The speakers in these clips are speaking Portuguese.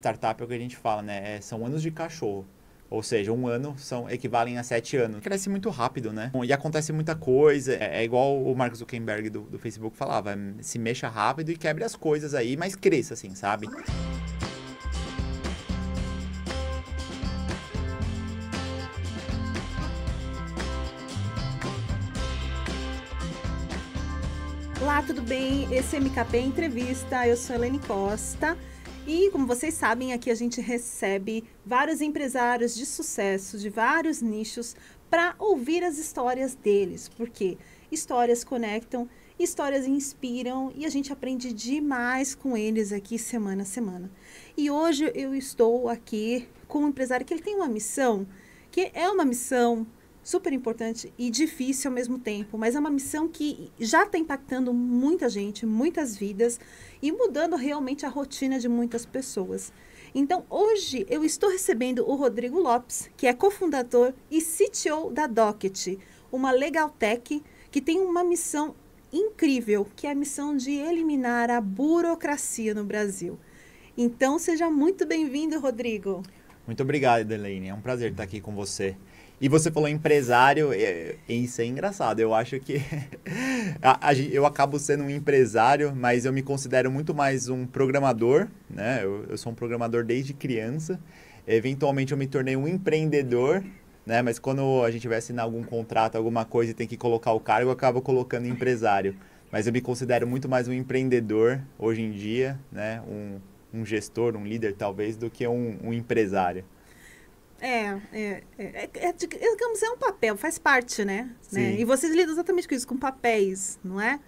startup é o que a gente fala, né? É, são anos de cachorro. Ou seja, um ano são equivalem a sete anos. Cresce muito rápido, né? E acontece muita coisa. É, é igual o Mark Zuckerberg do, do Facebook falava: se mexa rápido e quebre as coisas aí, mas cresça, assim, sabe? Olá, tudo bem? Esse é MKP Entrevista. Eu sou Helene Costa. E, como vocês sabem, aqui a gente recebe vários empresários de sucesso, de vários nichos, para ouvir as histórias deles, porque histórias conectam, histórias inspiram e a gente aprende demais com eles aqui semana a semana. E hoje eu estou aqui com um empresário que ele tem uma missão, que é uma missão super importante e difícil ao mesmo tempo, mas é uma missão que já está impactando muita gente, muitas vidas e mudando realmente a rotina de muitas pessoas. Então, hoje eu estou recebendo o Rodrigo Lopes, que é cofundador e CTO da Docket, uma legal tech que tem uma missão incrível, que é a missão de eliminar a burocracia no Brasil. Então, seja muito bem-vindo, Rodrigo. Muito obrigado, Delaine. É um prazer estar aqui com você. E você falou empresário, isso é engraçado. Eu acho que a, a, eu acabo sendo um empresário, mas eu me considero muito mais um programador, né? Eu, eu, sou um programador desde criança. Eventualmente eu me tornei um empreendedor, né? Mas quando a gente vai assinar algum contrato, alguma coisa e tem que colocar o cargo, eu acabo colocando empresário. Mas eu me considero muito mais um empreendedor hoje em dia, né? Um, um gestor, um líder talvez, do que um, um empresário. É, é, é, é, digamos, é um papel, faz parte, né? né? E vocês lidam exatamente com isso, com papéis, não é?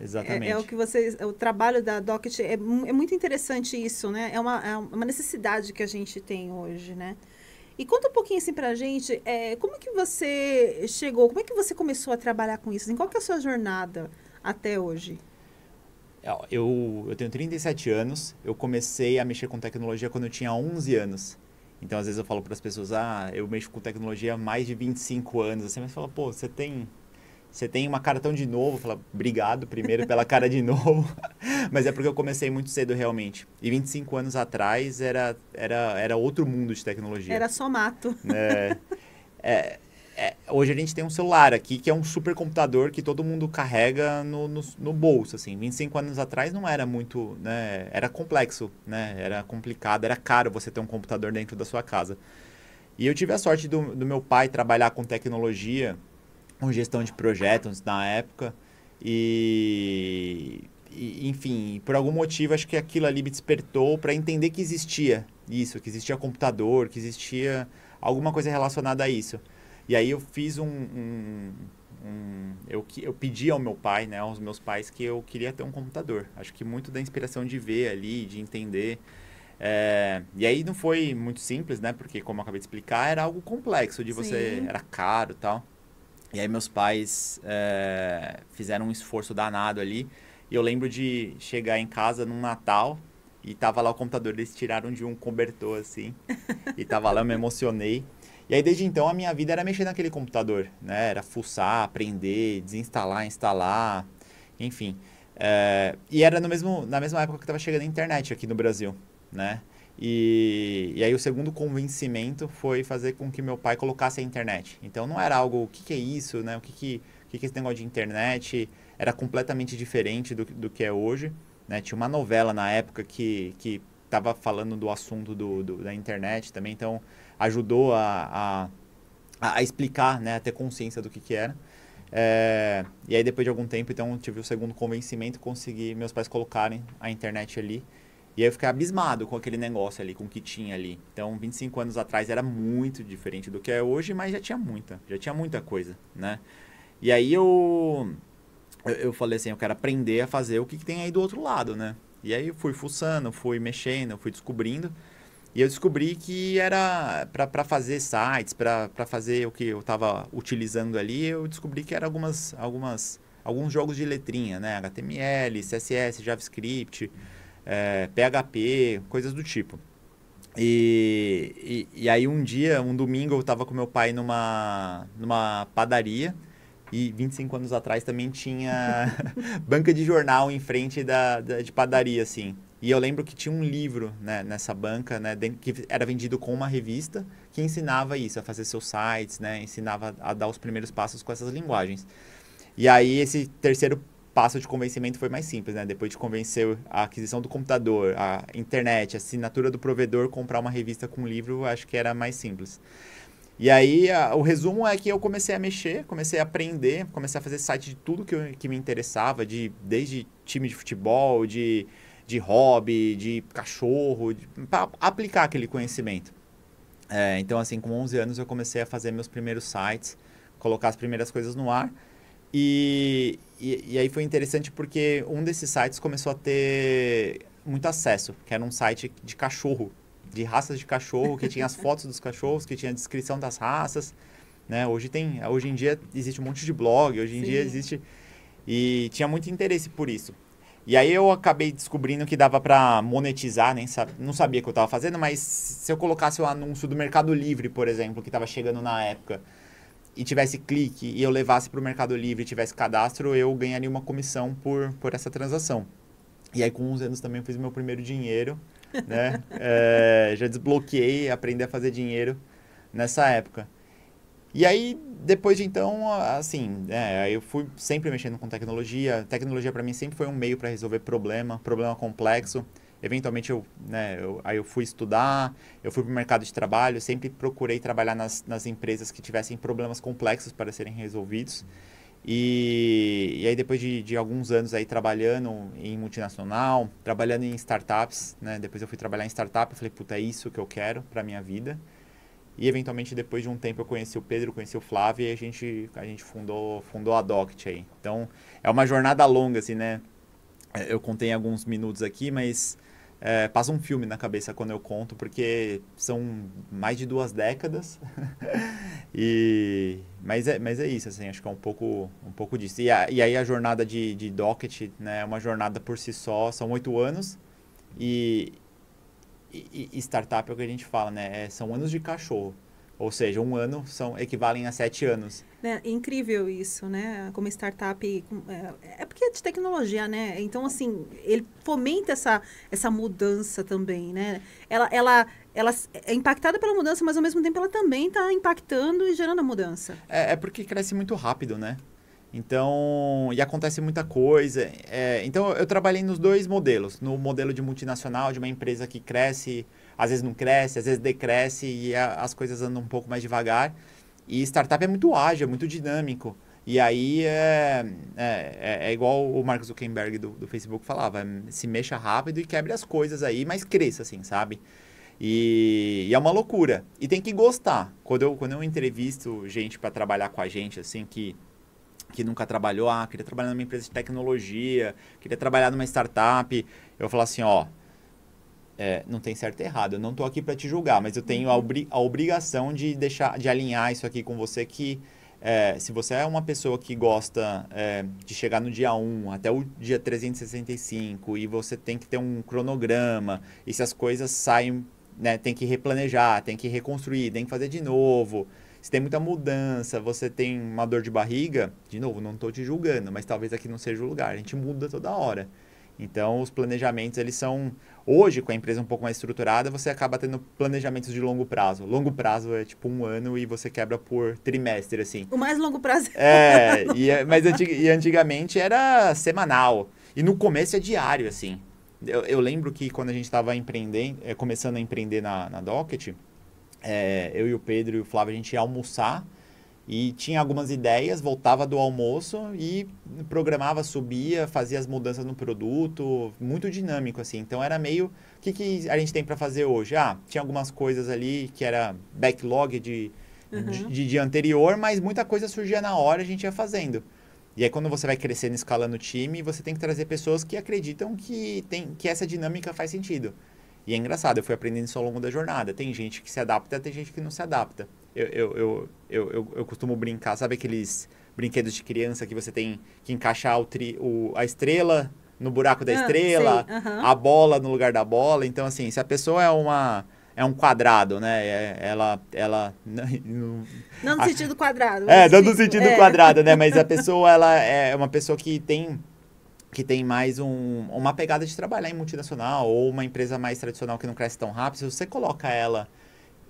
Exatamente. É, é o que vocês, o trabalho da Docket, é, é muito interessante isso, né? É uma, é uma necessidade que a gente tem hoje, né? E conta um pouquinho assim pra gente, é, como é que você chegou, como é que você começou a trabalhar com isso? Em qual que é a sua jornada até hoje? Eu, eu tenho 37 anos, eu comecei a mexer com tecnologia quando eu tinha 11 anos. Então, às vezes eu falo para as pessoas, ah, eu mexo com tecnologia há mais de 25 anos. Assim, mas fala, pô, você tem você tem uma cara tão de novo, fala, obrigado primeiro pela cara de novo. Mas é porque eu comecei muito cedo realmente. E 25 anos atrás era, era, era outro mundo de tecnologia. Era só mato. É, é, é, hoje a gente tem um celular aqui que é um supercomputador que todo mundo carrega no, no, no, bolso, assim. 25 anos atrás não era muito, né? Era complexo, né? Era complicado, era caro você ter um computador dentro da sua casa. E eu tive a sorte do, do meu pai trabalhar com tecnologia, com gestão de projetos na época. E, e enfim, por algum motivo acho que aquilo ali me despertou para entender que existia isso, que existia computador, que existia alguma coisa relacionada a isso. E aí eu fiz um, um, um. eu, eu pedi ao meu pai, né, aos meus pais, que eu queria ter um computador. Acho que muito da inspiração de ver ali, de entender. É, e aí não foi muito simples, né? Porque, como eu acabei de explicar, era algo complexo de você. Sim. Era caro tal. E aí meus pais é, fizeram um esforço danado ali. E eu lembro de chegar em casa num Natal e tava lá o computador, eles tiraram de um cobertor assim. e tava lá, eu me emocionei. E aí, desde então, a minha vida era mexer naquele computador, né? Era fuçar, aprender, desinstalar, instalar, enfim. É, e era no mesmo, na mesma época que estava chegando a internet aqui no Brasil, né? E, e, aí o segundo convencimento foi fazer com que meu pai colocasse a internet. Então não era algo, o que, que é isso, né? O que que, que que é esse negócio de internet? Era completamente diferente do, do que é hoje, né? Tinha uma novela na época que, que tava falando do assunto do, do da internet também, então ajudou a, a, a explicar, né, a ter consciência do que, que era. É, e aí depois de algum tempo, então, tive o segundo convencimento, consegui meus pais colocarem a internet ali. E aí eu fiquei abismado com aquele negócio ali, com o que tinha ali. Então, 25 anos atrás era muito diferente do que é hoje, mas já tinha muita, já tinha muita coisa, né? E aí eu eu falei assim, eu quero aprender a fazer o que, que tem aí do outro lado, né? E aí eu fui fuçando, fui mexendo, fui descobrindo. E eu descobri que era para fazer sites, para fazer o que eu estava utilizando ali, eu descobri que era algumas, algumas, alguns jogos de letrinha, né? HTML, CSS, JavaScript, é, eh, PHP, coisas do tipo. E, e, e, aí um dia, um domingo, eu estava com meu pai numa, numa padaria e 25 anos atrás também tinha banca de jornal em frente da, da de padaria, assim. E eu lembro que tinha um livro né, nessa banca, né, que era vendido com uma revista, que ensinava isso, a fazer seus sites, né, ensinava a dar os primeiros passos com essas linguagens. E aí esse terceiro passo de convencimento foi mais simples, né? Depois de convencer a aquisição do computador, a internet, a assinatura do provedor, comprar uma revista com um livro, acho que era mais simples. E aí, a, o resumo é que eu comecei a mexer, comecei a aprender, comecei a fazer site de tudo que, eu, que me interessava, de desde time de futebol, de de hobby, de cachorro, para aplicar aquele conhecimento. É, então, assim, com 11 anos eu comecei a fazer meus primeiros sites, colocar as primeiras coisas no ar. E, e, e, aí foi interessante porque um desses sites começou a ter muito acesso, que era um site de cachorro, de raças de cachorro, que tinha as fotos dos cachorros, que tinha a descrição das raças. Né? Hoje, tem, hoje em dia existe um monte de blog, hoje em Sim. dia existe... E tinha muito interesse por isso. E aí eu acabei descobrindo que dava para monetizar, nem sa não sabia o que eu estava fazendo, mas se eu colocasse o anúncio do Mercado Livre, por exemplo, que estava chegando na época, e tivesse clique e eu levasse para o Mercado Livre e tivesse cadastro, eu ganharia uma comissão por, por essa transação. E aí com uns anos também fiz meu primeiro dinheiro, né? é, já desbloqueei, aprendi a fazer dinheiro nessa época. E aí, depois de então, assim, é, eu fui sempre mexendo com tecnologia. Tecnologia para mim sempre foi um meio para resolver problema, problema complexo. Eventualmente, eu, né, eu, aí eu fui estudar, eu fui para o mercado de trabalho, sempre procurei trabalhar nas, nas empresas que tivessem problemas complexos para serem resolvidos. E, e aí, depois de, de alguns anos aí trabalhando em multinacional, trabalhando em startups, né, depois eu fui trabalhar em startup, eu falei, puta, é isso que eu quero para minha vida. E eventualmente depois de um tempo eu conheci o Pedro, conheci o Flávio e a gente, a gente fundou, fundou a Doct aí. Então é uma jornada longa, assim, né? É, eu contei alguns minutos aqui, mas é, passa um filme na cabeça quando eu conto, porque são mais de duas décadas. e mas é, mas é isso, assim, acho que é um pouco, um pouco disso. E, a, e aí a jornada de, de Docket né, é uma jornada por si só, são oito anos. E, e, e startup é o que a gente fala, né? É, são anos de cachorro. Ou seja, um ano são equivalem a sete anos. Né, é, incrível isso, né? Como startup. É, é, porque é de tecnologia, né? Então, assim, ele fomenta essa, essa mudança também, né? Ela, ela, ela é impactada pela mudança, mas ao mesmo tempo ela também está impactando e gerando a mudança. É, é porque cresce muito rápido, né? Então, e acontece muita coisa. É, então, eu trabalhei nos dois modelos. No modelo de multinacional, de uma empresa que cresce, às vezes não cresce, às vezes decresce e a, as coisas andam um pouco mais devagar. E startup é muito ágil, é muito dinâmico. E aí é, é, é, é igual o Mark Zuckerberg do, do Facebook falava: se mexa rápido e quebre as coisas aí, mas cresça, assim, sabe? E, e, é uma loucura. E tem que gostar. Quando eu, quando eu entrevisto gente para trabalhar com a gente, assim, que que nunca trabalhou, ah, queria trabalhar numa empresa de tecnologia, queria trabalhar numa startup. Eu falo assim, ó, é, não tem certo e errado. Eu não estou aqui para te julgar, mas eu tenho a, obri a, obrigação de deixar, de alinhar isso aqui com você que é, se você é uma pessoa que gosta é, de chegar no dia 1 até o dia 365 e você tem que ter um cronograma e se as coisas saem, né, tem que replanejar, tem que reconstruir, tem que fazer de novo se tem muita mudança, você tem uma dor de barriga, de novo, não estou te julgando, mas talvez aqui não seja o lugar. A gente muda toda hora. Então, os planejamentos, eles são. Hoje, com a empresa um pouco mais estruturada, você acaba tendo planejamentos de longo prazo. Longo prazo é tipo um ano e você quebra por trimestre, assim. O mais longo prazo é. e, é, mas antig, e antigamente era semanal. E no começo é diário, assim. Eu, eu lembro que quando a gente estava empreendendo, eh, começando a empreender na, na Docket, é, eu e o Pedro e o Flávio, a gente ia almoçar e tinha algumas ideias, voltava do almoço e programava, subia, fazia as mudanças no produto, muito dinâmico assim. Então era meio o que, que a gente tem para fazer hoje? Ah, tinha algumas coisas ali que era backlog de, uhum. de, de, dia anterior, mas muita coisa surgia na hora, a gente ia fazendo. E aí quando você vai crescendo, escalando o time, você tem que trazer pessoas que acreditam que tem que essa dinâmica faz sentido. E é engraçado, eu fui aprendendo isso ao longo da jornada. Tem gente que se adapta, tem gente que não se adapta. Eu, eu, eu, eu, eu, costumo brincar, sabe aqueles brinquedos de criança que você tem que encaixar o tri, o, a estrela no buraco da ah, estrela, a bola no lugar da bola. Então, assim, se a pessoa é uma é um quadrado, né? É, ela, ela não, não no sentido quadrado. É, dando sentido é. quadrado, né? Mas a pessoa ela é uma pessoa que tem que tem mais um, uma pegada de trabalhar em multinacional ou uma empresa mais tradicional que não cresce tão rápido, se você coloca ela.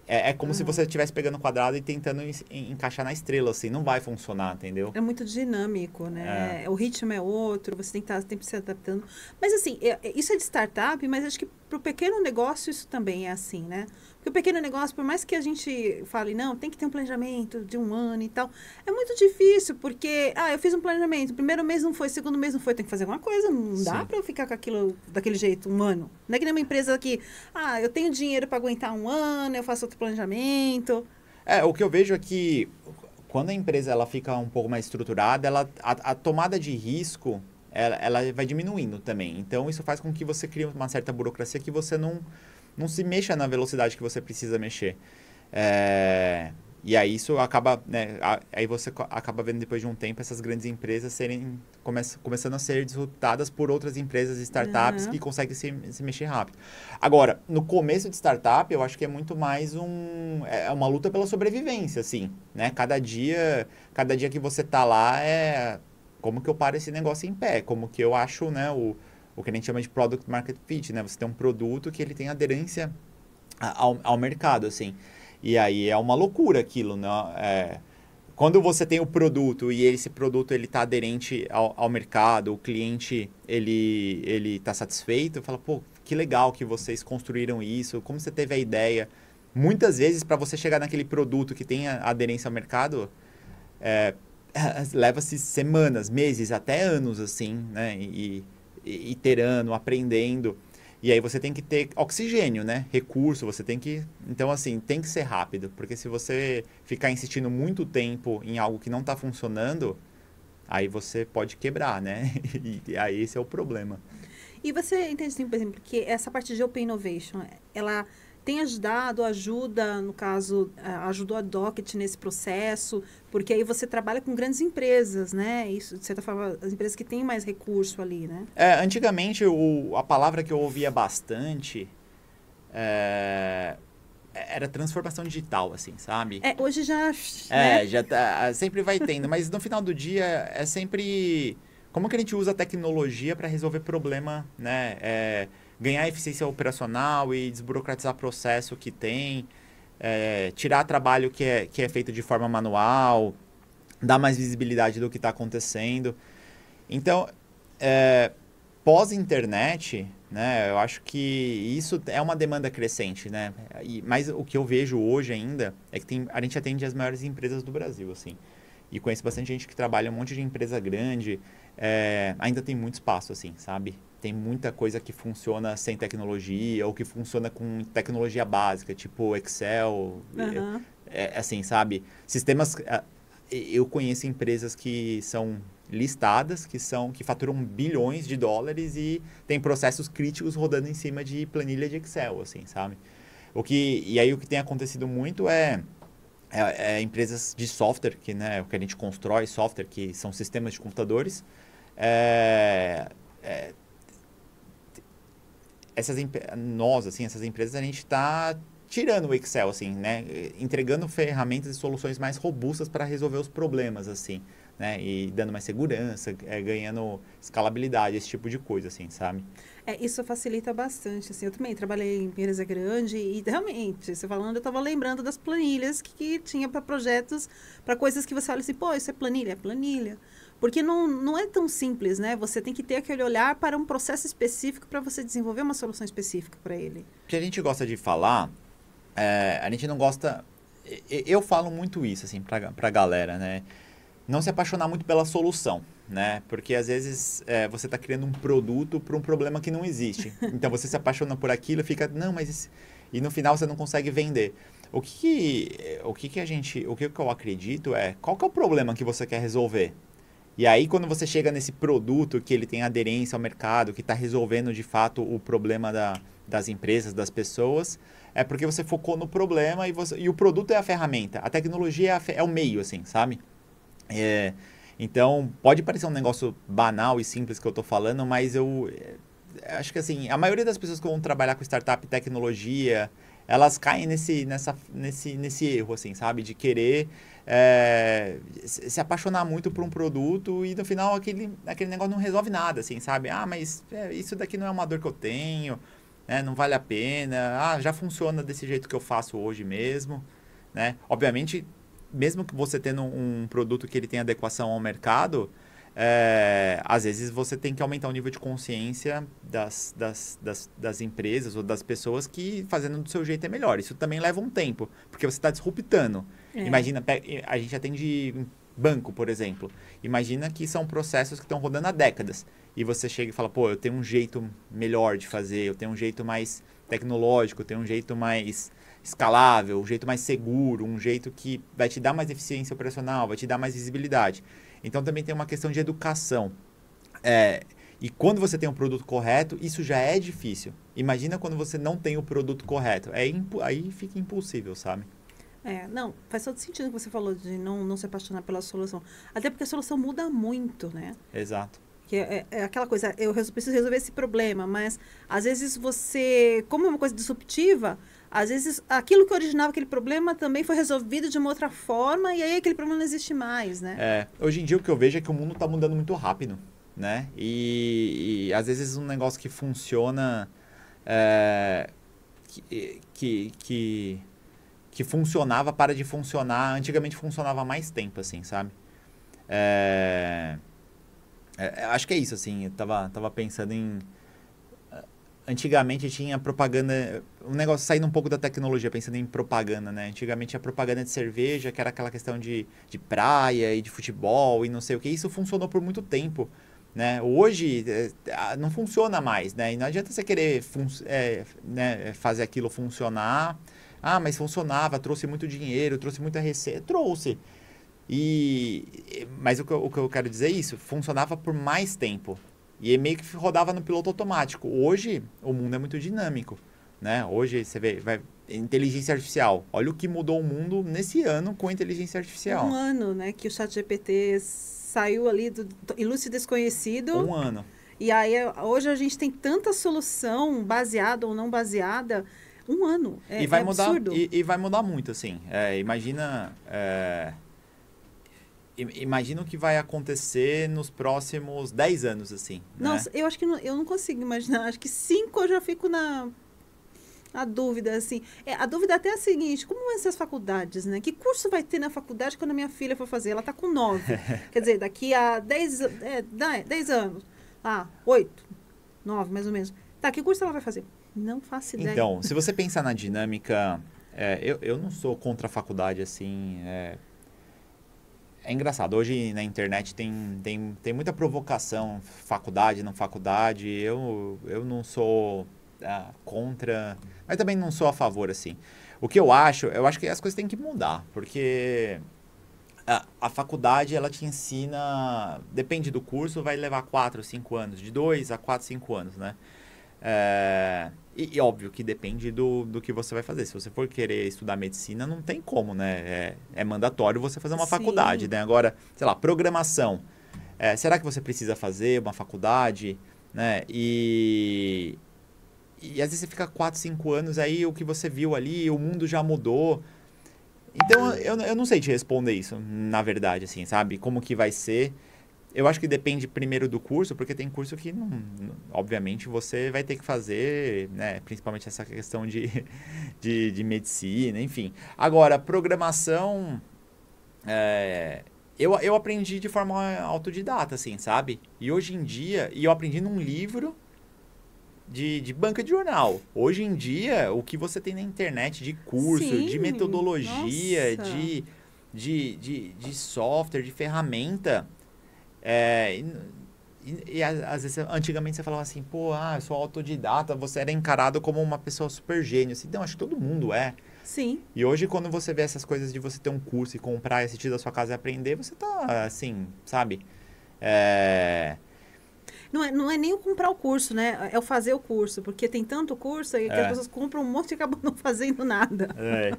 É, é como uhum. se você estivesse pegando quadrado e tentando en, en, encaixar na estrela, assim, não vai funcionar, entendeu? É muito dinâmico, né? É. O ritmo é outro, você tem que estar tá, sempre se adaptando. Mas assim, é, é, isso é de startup, mas acho que para o pequeno negócio, isso também é assim, né? Porque o pequeno negócio, por mais que a gente fale, não, tem que ter um planejamento de um ano e tal, é muito difícil, porque, ah, eu fiz um planejamento, primeiro mês não foi, segundo mês não foi, tem que fazer alguma coisa, não Sim. dá para eu ficar com aquilo daquele jeito, um ano. Não é que nem uma empresa que, ah, eu tenho dinheiro para aguentar um ano, eu faço outro planejamento. É, o que eu vejo é que quando a empresa ela fica um pouco mais estruturada, ela, a, a tomada de risco ela, ela vai diminuindo também. Então, isso faz com que você crie uma certa burocracia que você não, não se mexa na velocidade que você precisa mexer. É, e aí isso acaba, né, aí você acaba vendo depois de um tempo essas grandes empresas serem come, começando a ser disruptadas por outras empresas, startups uhum. que conseguem se, se, mexer rápido. Agora, no começo de startup, eu acho que é muito mais um é, é uma luta pela sobrevivência, assim, né? Cada dia, cada dia que você está lá é como que eu paro esse negócio em pé? Como que eu acho, né, o, o que a gente chama de product market fit, né? Você tem um produto que ele tem aderência ao, ao mercado, assim. E aí é uma loucura aquilo, né? É, quando você tem o produto e esse produto ele está aderente ao, ao, mercado, o cliente ele ele está satisfeito, fala pô que legal que vocês construíram isso, como você teve a ideia. Muitas vezes para você chegar naquele produto que tem aderência ao mercado, é, leva-se semanas, meses, até anos, assim, né? E, e iterando, aprendendo. E aí você tem que ter oxigênio, né? Recurso, você tem que. Então, assim, tem que ser rápido. Porque se você ficar insistindo muito tempo em algo que não está funcionando, aí você pode quebrar, né? E aí esse é o problema. E você entende, assim, por exemplo, que essa parte de Open Innovation, ela tem ajudado, ajuda, no caso, eh, ajudou a Docket nesse processo, porque aí você trabalha com grandes empresas, né? Isso, de certa forma, as empresas que têm mais recurso ali, né? É, antigamente, o, a palavra que eu ouvia bastante é, era transformação digital, assim, sabe? É, hoje já... É, né? já tá, sempre vai tendo, mas no final do dia é sempre... Como que a gente usa a tecnologia para resolver problema, né? É, ganhar eficiência operacional e desburocratizar processo que tem, é, tirar trabalho que é, que é feito de forma manual, dar mais visibilidade do que está acontecendo. Então, é, pós-internet, né, eu acho que isso é uma demanda crescente, né? E, mas o que eu vejo hoje ainda é que tem, a gente atende as maiores empresas do Brasil, assim. E conheço bastante gente que trabalha um monte de empresa grande, é, ainda tem muito espaço, assim, sabe? tem muita coisa que funciona sem tecnologia ou que funciona com tecnologia básica, tipo Excel, uhum. é, é, assim, sabe? Sistemas. Ah, eu conheço empresas que são listadas, que são que faturam bilhões de dólares e tem processos críticos rodando em cima de planilha de Excel, assim, sabe? O que e aí o que tem acontecido muito é é, é, empresas de software, que né, o que a gente constrói software, que são sistemas de computadores, é, essas nós, assim, essas empresas, a gente está tirando o Excel, assim, né? Entregando ferramentas e soluções mais robustas para resolver os problemas, assim, né? E dando mais segurança, é, ganhando escalabilidade, esse tipo de coisa, assim, sabe? É, isso facilita bastante, assim. Eu também trabalhei em empresa grande e, realmente, você falando, eu estava lembrando das planilhas que, que tinha para projetos, para coisas que você olha assim, pô, isso é planilha? É planilha. Porque não, não é tão simples, né? Você tem que ter aquele olhar para um processo específico para você desenvolver uma solução específica para ele. O que a gente gosta de falar, é, a gente não gosta. Eu falo muito isso, assim, para a galera, né? Não se apaixonar muito pela solução, né? Porque às vezes é, você está criando um produto para um problema que não existe. Então você se apaixona por aquilo e fica, não, mas. Esse... E no final você não consegue vender. O que, o que, que a gente. O que, que eu acredito é qual que é o problema que você quer resolver? E aí, quando você chega nesse produto que ele tem aderência ao mercado, que está resolvendo de fato o problema da, das empresas, das pessoas, é porque você focou no problema e, você, e o produto é a ferramenta. A tecnologia é, a, é o meio, assim, sabe? É, então, pode parecer um negócio banal e simples que eu estou falando, mas eu é, acho que, assim, a maioria das pessoas que vão trabalhar com startup tecnologia, elas caem nesse, nessa, nesse, nesse erro, assim, sabe? De querer é, se apaixonar muito por um produto e no final aquele, aquele negócio não resolve nada, assim, sabe? Ah, mas é, isso daqui não é uma dor que eu tenho, né? não vale a pena, ah, já funciona desse jeito que eu faço hoje mesmo, né? Obviamente, mesmo que você tendo um produto que ele tem adequação ao mercado, é, às vezes você tem que aumentar o nível de consciência das, das, das, das, empresas ou das pessoas que fazendo do seu jeito é melhor. Isso também leva um tempo, porque você está disruptando. É. Imagina, a gente atende banco, por exemplo. Imagina que são processos que estão rodando há décadas. E você chega e fala, pô, eu tenho um jeito melhor de fazer, eu tenho um jeito mais tecnológico, eu tenho um jeito mais escalável, um jeito mais seguro, um jeito que vai te dar mais eficiência operacional, vai te dar mais visibilidade. Então também tem uma questão de educação. É, e quando você tem um produto correto, isso já é difícil. Imagina quando você não tem o produto correto. É aí fica impossível, sabe? É, não, faz todo sentido o que você falou de não, não se apaixonar pela solução. Até porque a solução muda muito, né? Exato. Que é, é, é aquela coisa, eu preciso resolver esse problema, mas às vezes você, como é uma coisa disruptiva, às vezes aquilo que originava aquele problema também foi resolvido de uma outra forma e aí aquele problema não existe mais, né? É, hoje em dia o que eu vejo é que o mundo está mudando muito rápido, né? E, e, às vezes um negócio que funciona é, que, que, que que funcionava para de funcionar. Antigamente funcionava mais tempo, assim, sabe? É... É, acho que é isso, assim. Eu tava, tava pensando em. Antigamente tinha propaganda. Um negócio saindo um pouco da tecnologia, pensando em propaganda, né? Antigamente tinha propaganda de cerveja, que era aquela questão de, de praia e de futebol e não sei o que. Isso funcionou por muito tempo. Né? Hoje é, não funciona mais, né? E não adianta você querer é, né, fazer aquilo funcionar ah, mas funcionava, trouxe muito dinheiro, trouxe muita receita. Trouxe. E, mas o que, eu, o que eu quero dizer é isso, funcionava por mais tempo. E é meio que rodava no piloto automático. Hoje, o mundo é muito dinâmico. Né? Hoje, você vê, vai, inteligência artificial. Olha o que mudou o mundo nesse ano com a inteligência artificial. Um ano, né? Que o chat GPT saiu ali do ilúcio desconhecido. Um ano. E aí, hoje a gente tem tanta solução, baseada ou não baseada, um ano. É, e vai é mudar, absurdo. E, e, vai mudar muito, assim. É, imagina. É, imagina o que vai acontecer nos próximos 10 anos, assim. Né? Nossa, né? eu acho que não, eu não consigo imaginar. Acho que cinco eu já fico na. A dúvida, assim. É, a dúvida é até é a seguinte: como vão ser as faculdades, né? Que curso vai ter na faculdade quando a minha filha for fazer? Ela está com nove Quer dizer, daqui a dez é, dez anos. Ah, oito nove mais ou menos. Tá, que curso ela vai fazer? Não faço ideia. Então, se você pensar na dinâmica, é, eu, eu não sou contra a faculdade, assim. É, é engraçado, hoje na internet tem, tem, tem muita provocação, faculdade, não faculdade. Eu, eu não sou ah, contra, mas também não sou a favor, assim. O que eu acho, eu acho que as coisas têm que mudar, porque a, a faculdade, ela te ensina, depende do curso, vai levar 4 5 anos, de 2 a 4, 5 anos, né? É, e, e, óbvio que depende do, do que você vai fazer. Se você for querer estudar medicina, não tem como, né? É, é mandatório você fazer uma Sim. faculdade, né? Agora, sei lá, programação. É, será que você precisa fazer uma faculdade, né? E, e às vezes você fica 4, 5 anos aí, o que você viu ali, o mundo já mudou. Então, eu, eu não sei te responder isso, na verdade, assim, sabe? Como que vai ser... Eu acho que depende primeiro do curso, porque tem curso que, não, obviamente, você vai ter que fazer, né? principalmente essa questão de, de, de medicina, enfim. Agora, programação. É, eu, eu aprendi de forma autodidata, assim, sabe? E hoje em dia, e eu aprendi num livro de, de banca de jornal. Hoje em dia, o que você tem na internet de curso, Sim, de metodologia, de, de, de, de software, de ferramenta, é, e, e, às vezes, antigamente você falava assim, pô, ah, eu sou autodidata, você era encarado como uma pessoa super gênio. Assim, não, acho que todo mundo é. Sim. E hoje, quando você vê essas coisas de você ter um curso e comprar e assistir da sua casa e aprender, você tá assim, sabe? É... Não é, não é nem o comprar o curso, né? É o fazer o curso, porque tem tanto curso que é. as pessoas compram um monte e acabam não fazendo nada. É.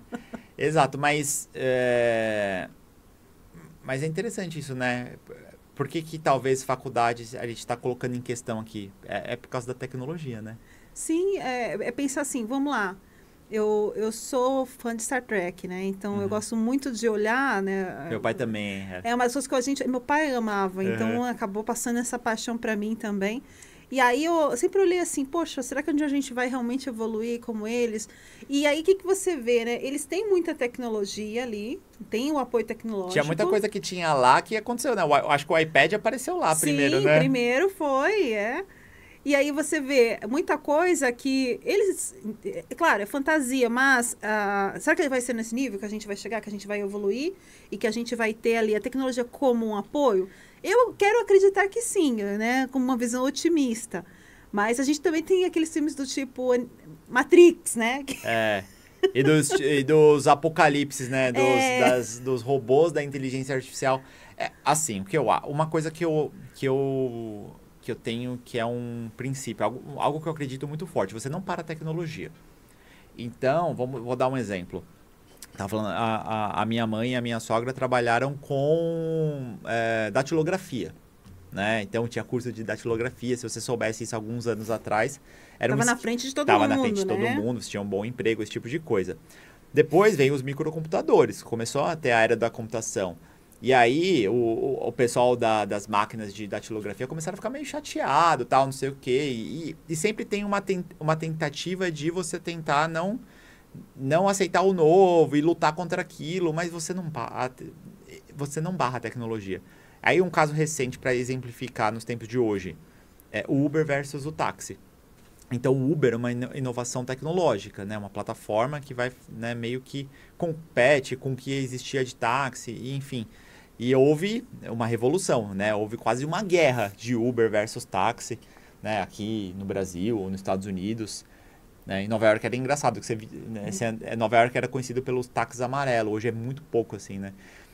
Exato, mas é... mas é interessante isso, né? por que, que talvez faculdades a gente está colocando em questão aqui? É, é, por causa da tecnologia, né? Sim, é, é, pensar assim, vamos lá. Eu, eu sou fã de Star Trek, né? Então uhum. eu gosto muito de olhar, né? Meu pai também. É, é uma das coisas que a gente. Meu pai amava, então uhum. acabou passando essa paixão para mim também. E aí eu sempre olhei assim, poxa, será que um dia a gente vai realmente evoluir como eles? E aí o que, que você vê, né? Eles têm muita tecnologia ali, tem o apoio tecnológico. Tinha muita coisa que tinha lá que aconteceu, né? Eu acho que o iPad apareceu lá Sim, primeiro, né? primeiro foi, é. E aí você vê muita coisa que eles. É claro, é fantasia, mas uh, será que ele vai ser nesse nível que a gente vai chegar, que a gente vai evoluir e que a gente vai ter ali a tecnologia como um apoio? Eu quero acreditar que sim, né? Com uma visão otimista. Mas a gente também tem aqueles filmes do tipo Matrix, né? É. E dos, e dos apocalipses, né? Dos, é... das, dos robôs da inteligência artificial. É, assim, o que eu. Uma coisa que eu, que eu que eu tenho, que é um princípio, algo, algo que eu acredito muito forte. Você não para a tecnologia. Então, vamos, vou dar um exemplo. Tá falando, a, a, a, minha mãe e a minha sogra trabalharam com é, datilografia. Né? Então tinha curso de datilografia, se você soubesse isso alguns anos atrás, era tava um... na frente de todo tava mundo. estava na frente de todo né? mundo, você tinha um bom emprego, esse tipo de coisa. Depois veio os microcomputadores, começou até a era da computação. E aí o, o pessoal da, das máquinas de datilografia começaram a ficar meio chateado, tal, não sei o quê. E, e sempre tem uma, ten, uma tentativa de você tentar não, não aceitar o novo e lutar contra aquilo, mas você não, você não barra a tecnologia. Aí um caso recente para exemplificar nos tempos de hoje é o Uber versus o táxi. Então, o Uber é uma inovação tecnológica, né? Uma plataforma que vai né, meio que compete com o que existia de táxi, e, enfim. E houve uma revolução, né? Houve quase uma guerra de Uber versus táxi, né? Aqui no Brasil ou nos Estados Unidos. Né? Em Nova York era engraçado, que você, né? É, Nova York era conhecido pelos táxis amarelos, hoje é muito pouco assim, né?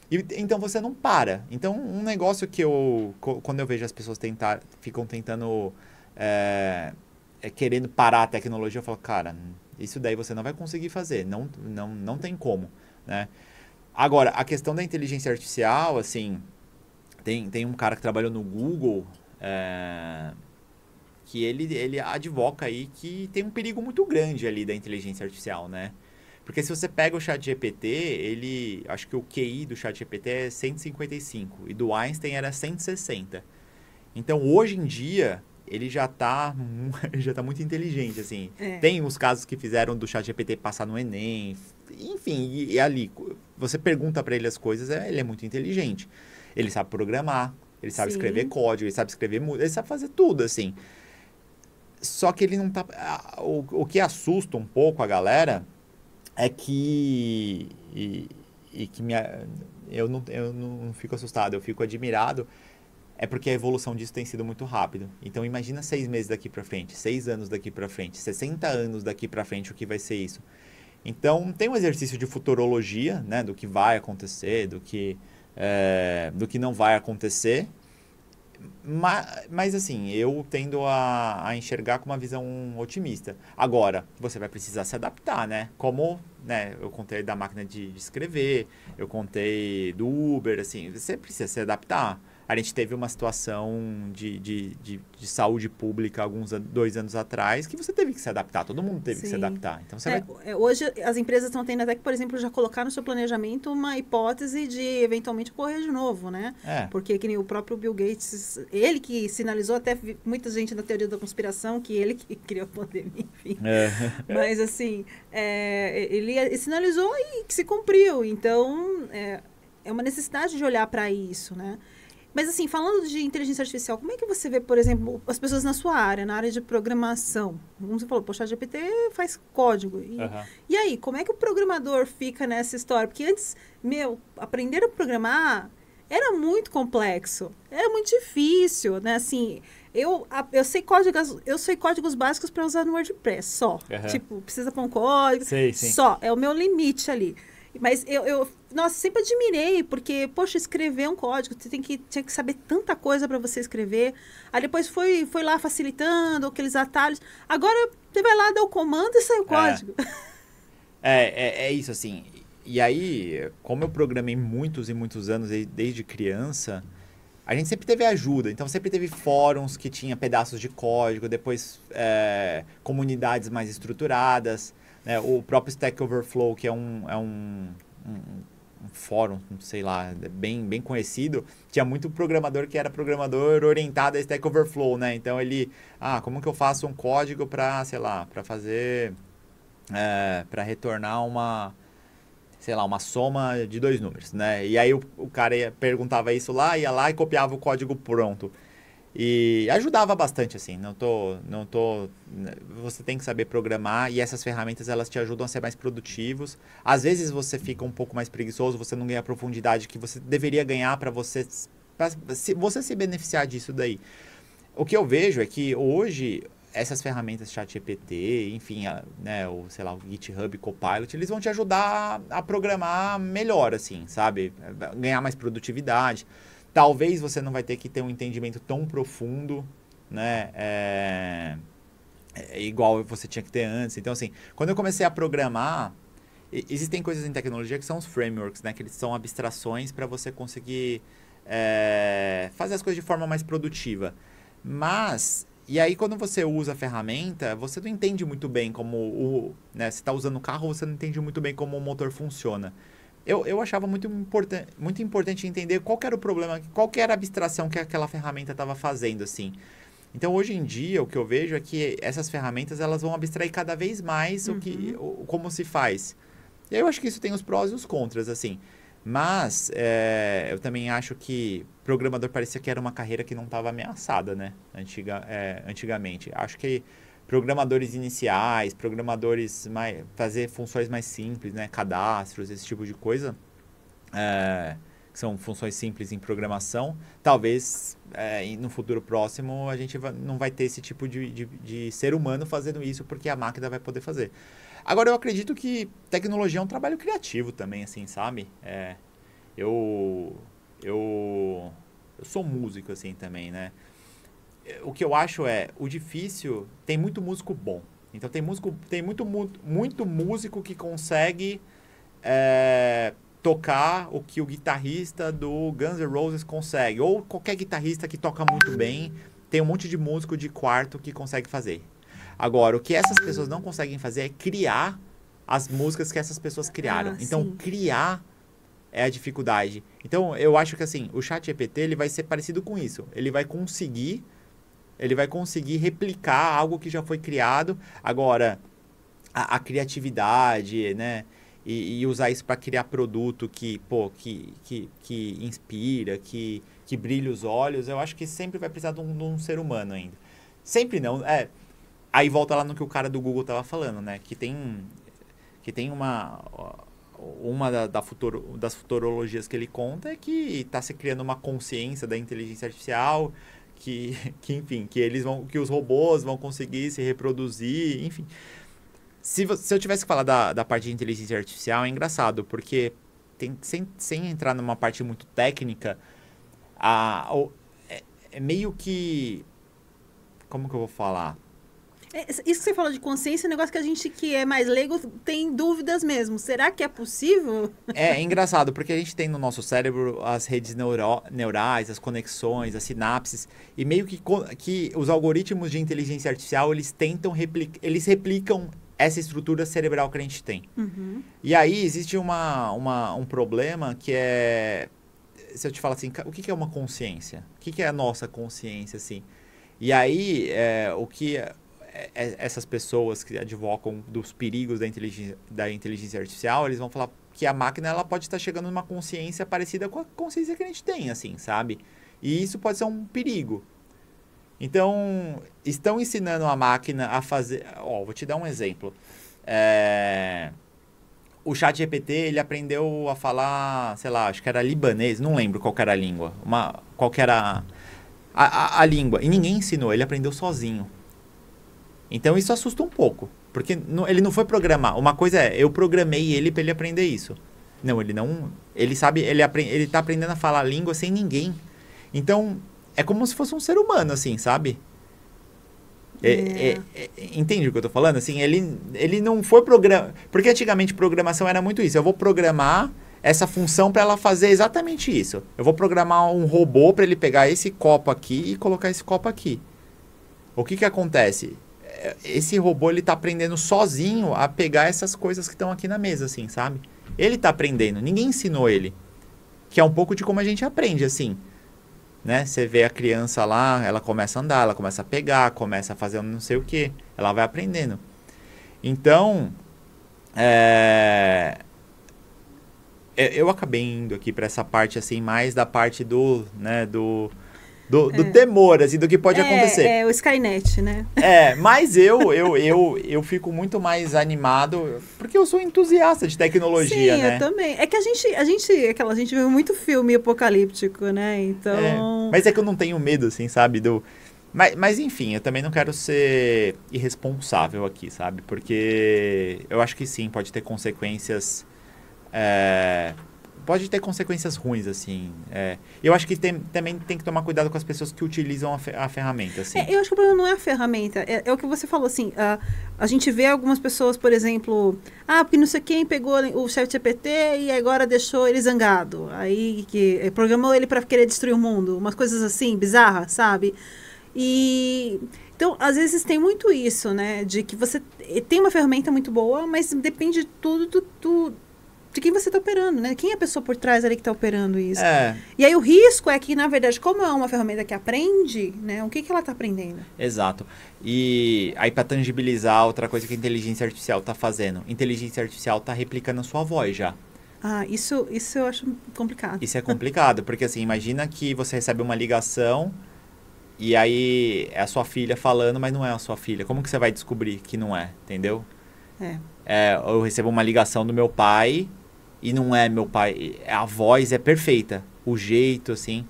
E, então você não para. Então um negócio que eu, quando eu vejo as pessoas tentar, ficam tentando, é, é, querendo parar a tecnologia, eu falo, cara, isso daí você não vai conseguir fazer, não, não, não tem como, né? Agora, a questão da inteligência artificial, assim, tem, tem um cara que trabalhou no Google é, que ele, ele advoca aí que tem um perigo muito grande ali da inteligência artificial, né? Porque se você pega o chat GPT, ele. Acho que o QI do chat GPT é 155 e do Einstein era 160. Então hoje em dia ele já está já tá muito inteligente, assim. É. Tem os casos que fizeram do chat GPT passar no Enem, enfim, e, e ali você pergunta para ele as coisas, é, ele é muito inteligente. Ele sabe programar, ele sabe Sim. escrever código, ele sabe escrever música, ele sabe fazer tudo, assim. Só que ele não tá. O, o que assusta um pouco a galera é que. E, e que me, eu, não, eu não fico assustado, eu fico admirado. É porque a evolução disso tem sido muito rápido. Então imagina seis meses daqui para frente, seis anos daqui para frente, 60 anos daqui para frente, o que vai ser isso? Então, tem um exercício de futurologia, né, do que vai acontecer, do que, é, do que não vai acontecer. Mas, mas assim, eu tendo a, a, enxergar com uma visão otimista. Agora, você vai precisar se adaptar, né? Como né, eu contei da máquina de, de escrever, eu contei do Uber, assim, você precisa se adaptar a gente teve uma situação de, de, de, de, saúde pública alguns dois anos atrás que você teve que se adaptar, todo mundo teve Sim. que se adaptar. Então é, vai... É, hoje as empresas estão tendo até que, por exemplo, já colocar no seu planejamento uma hipótese de eventualmente correr de novo, né? É. Porque que nem o próprio Bill Gates, ele que sinalizou até muita gente na teoria da conspiração que ele que criou a pandemia, enfim. É. Mas assim, é, ele sinalizou e que se cumpriu. Então é, é uma necessidade de olhar para isso, né? Mas assim, falando de inteligência artificial, como é que você vê, por exemplo, as pessoas na sua área, na área de programação? Como você falou, poxa, a GPT faz código. E, uhum. e aí, como é que o programador fica nessa história? Porque antes, meu, aprender a programar era muito complexo, era muito difícil, né? Assim, eu, eu sei códigos, eu sei códigos básicos para usar no WordPress só. Uhum. Tipo, precisa pôr um código, sei, só é o meu limite ali. Mas eu, eu, nossa, sempre admirei, porque, poxa, escrever um código, você tem que, tinha que saber tanta coisa para você escrever. Aí depois foi, foi lá facilitando aqueles atalhos. Agora você vai lá, dá o comando e sai o é. código. É, é, é isso, assim. E aí, como eu programei muitos e muitos anos desde criança, a gente sempre teve ajuda. Então, sempre teve fóruns que tinha pedaços de código, depois é, comunidades mais estruturadas. Né? O próprio Stack Overflow, que é um, é um, um, um fórum, sei lá, bem, bem conhecido, tinha muito programador que era programador orientado a Stack Overflow, né? Então ele, ah, como que eu faço um código para, sei lá, para fazer, é, para retornar uma, sei lá, uma soma de dois números, né? E aí o, o cara ia, perguntava isso lá, ia lá e copiava o código pronto. E ajudava bastante, assim. Não tô, não tô. Né, você tem que saber programar e essas ferramentas elas te ajudam a ser mais produtivos. Às vezes você fica um pouco mais preguiçoso, você não ganha a profundidade que você deveria ganhar para você, se, você se beneficiar disso daí. O que eu vejo é que hoje essas ferramentas ChatGPT, enfim, a, né, o, sei lá, o GitHub, Copilot, eles vão te ajudar a programar melhor, assim, sabe? Ganhar mais produtividade. Talvez você não vai ter que ter um entendimento tão profundo, né? É, é igual você tinha que ter antes. Então, assim, quando eu comecei a programar, existem coisas em tecnologia que são os frameworks, né? Que eles são abstrações para você conseguir é, fazer as coisas de forma mais produtiva. Mas, e aí quando você usa a ferramenta, você não entende muito bem como o... Né, você está usando o carro, você não entende muito bem como o motor funciona eu, eu achava muito, importan muito importante entender qual era o problema, qual era a abstração que aquela ferramenta estava fazendo, assim. Então, hoje em dia, o que eu vejo é que essas ferramentas elas vão abstrair cada vez mais uhum. o que, uhum. o, como se faz. E eu acho que isso tem os prós e os contras, assim. Mas é, eu também acho que programador parecia que era uma carreira que não estava ameaçada, né? Antiga, é, antigamente. Acho que programadores iniciais, programadores mais, fazer funções mais simples, né? Cadastros, esse tipo de coisa. É, são funções simples em programação. Talvez é, no futuro próximo a gente não vai ter esse tipo de, de, de ser humano fazendo isso porque a máquina vai poder fazer. Agora eu acredito que tecnologia é um trabalho criativo também, assim, sabe? É, eu, eu eu sou músico assim também, né? o que eu acho é, o difícil, tem muito músico bom. Então tem músico, tem muito, muito músico que consegue é, tocar o que o guitarrista do Guns N' Roses consegue. Ou qualquer guitarrista que toca muito bem, tem um monte de músico de quarto que consegue fazer. Agora, o que essas pessoas não conseguem fazer é criar as músicas que essas pessoas criaram. Ah, então, sim. criar é a dificuldade. Então, eu acho que assim, o chat EPT ele vai ser parecido com isso. Ele vai conseguir ele vai conseguir replicar algo que já foi criado. Agora, a, a criatividade, né? E, e usar isso para criar produto que, pô, que, que, que inspira, que, que brilha os olhos, eu acho que sempre vai precisar de um, de um ser humano ainda. Sempre não, é. Aí volta lá no que o cara do Google tava falando, né? Que tem, que tem uma uma da, da futuro, das futurologias que ele conta é que está se criando uma consciência da inteligência artificial que, que enfim, que eles vão, que os robôs vão conseguir se reproduzir, enfim. Se, se eu tivesse que falar da, da parte de inteligência artificial, é engraçado, porque tem, sem, sem entrar numa parte muito técnica, a, a é, é meio que. Como que eu vou falar? É, isso que você falou de consciência é um negócio que a gente que é mais leigo tem dúvidas mesmo. Será que é possível? É, é engraçado, porque a gente tem no nosso cérebro as redes neuro, neurais, as conexões, as sinapses, e meio que, que os algoritmos de inteligência artificial, eles tentam replicar, eles replicam essa estrutura cerebral que a gente tem. Uhum. E aí existe uma, uma, um problema que é... Se eu te falar assim, o que é uma consciência? O que é a nossa consciência, assim? E aí, é, o que é é, é, essas pessoas que advocam dos perigos da inteligência, da inteligência artificial, eles vão falar que a máquina ela pode estar chegando numa consciência parecida com a consciência que a gente tem, assim, sabe? E isso pode ser um perigo. Então, estão ensinando a máquina a fazer... Ó, oh, vou te dar um exemplo. É... O chat GPT, ele aprendeu a falar, sei lá, acho que era libanês, não lembro qual era a língua. Uma, qual era a, a, a língua. E ninguém ensinou, ele aprendeu sozinho. Então isso assusta um pouco, porque não, ele não foi programar. Uma coisa é, eu programei ele para ele aprender isso. Não, ele não, ele sabe, ele aprende, ele tá aprendendo a falar a língua sem ninguém. Então, é como se fosse um ser humano assim, sabe? É, é. É, é entende o que eu tô falando? Assim, ele, ele não foi programa. Porque antigamente programação era muito isso. Eu vou programar essa função para ela fazer exatamente isso. Eu vou programar um robô para ele pegar esse copo aqui e colocar esse copo aqui. O que que acontece? esse robô ele tá aprendendo sozinho a pegar essas coisas que estão aqui na mesa, assim, sabe? Ele tá aprendendo, ninguém ensinou ele. Que é um pouco de como a gente aprende, assim. Né? Você vê a criança lá, ela começa a andar, ela começa a pegar, começa a fazer não sei o que, ela vai aprendendo. Então, é... eu acabei indo aqui para essa parte assim mais da parte do, né, do do, do é. temor, assim, do que pode é, acontecer. É, o Skynet, né? É, mas eu, eu, eu, eu fico muito mais animado, porque eu sou entusiasta de tecnologia, Sim, né? eu também. É que a gente, a gente, é aquela, a gente vê muito filme apocalíptico, né? Então... É. Mas é que eu não tenho medo, assim, sabe, do... Mas, mas enfim, eu também não quero ser irresponsável aqui, sabe? Porque eu acho que sim, pode ter consequências é, pode ter consequências ruins, assim. É. Eu acho que tem, também tem que tomar cuidado com as pessoas que utilizam a, a ferramenta, assim. É, eu acho que o problema não é a ferramenta, é, é o que você falou, assim. A, a gente vê algumas pessoas, por exemplo, ah, porque não sei quem pegou o chat GPT e agora deixou ele zangado. Aí que eh, programou ele para querer destruir o mundo. Umas coisas assim, bizarras, sabe? E... Então, às vezes tem muito isso, né? De que você eh, tem uma ferramenta muito boa, mas depende tudo do, de quem você está operando, né? Quem é a pessoa por trás ali que está operando isso? É. E aí o risco é que, na verdade, como é uma ferramenta que aprende, né? O que, que ela está aprendendo? Exato. E aí, para tangibilizar, outra coisa que a inteligência artificial está fazendo. Inteligência artificial está replicando a sua voz já. Ah, isso, isso eu acho complicado. Isso é complicado, porque assim, imagina que você recebe uma ligação e aí é a sua filha falando, mas não é a sua filha. Como que você vai descobrir que não é, entendeu? É é, eu recebo uma ligação do meu pai e não é meu pai. É, a voz é perfeita. O jeito, assim.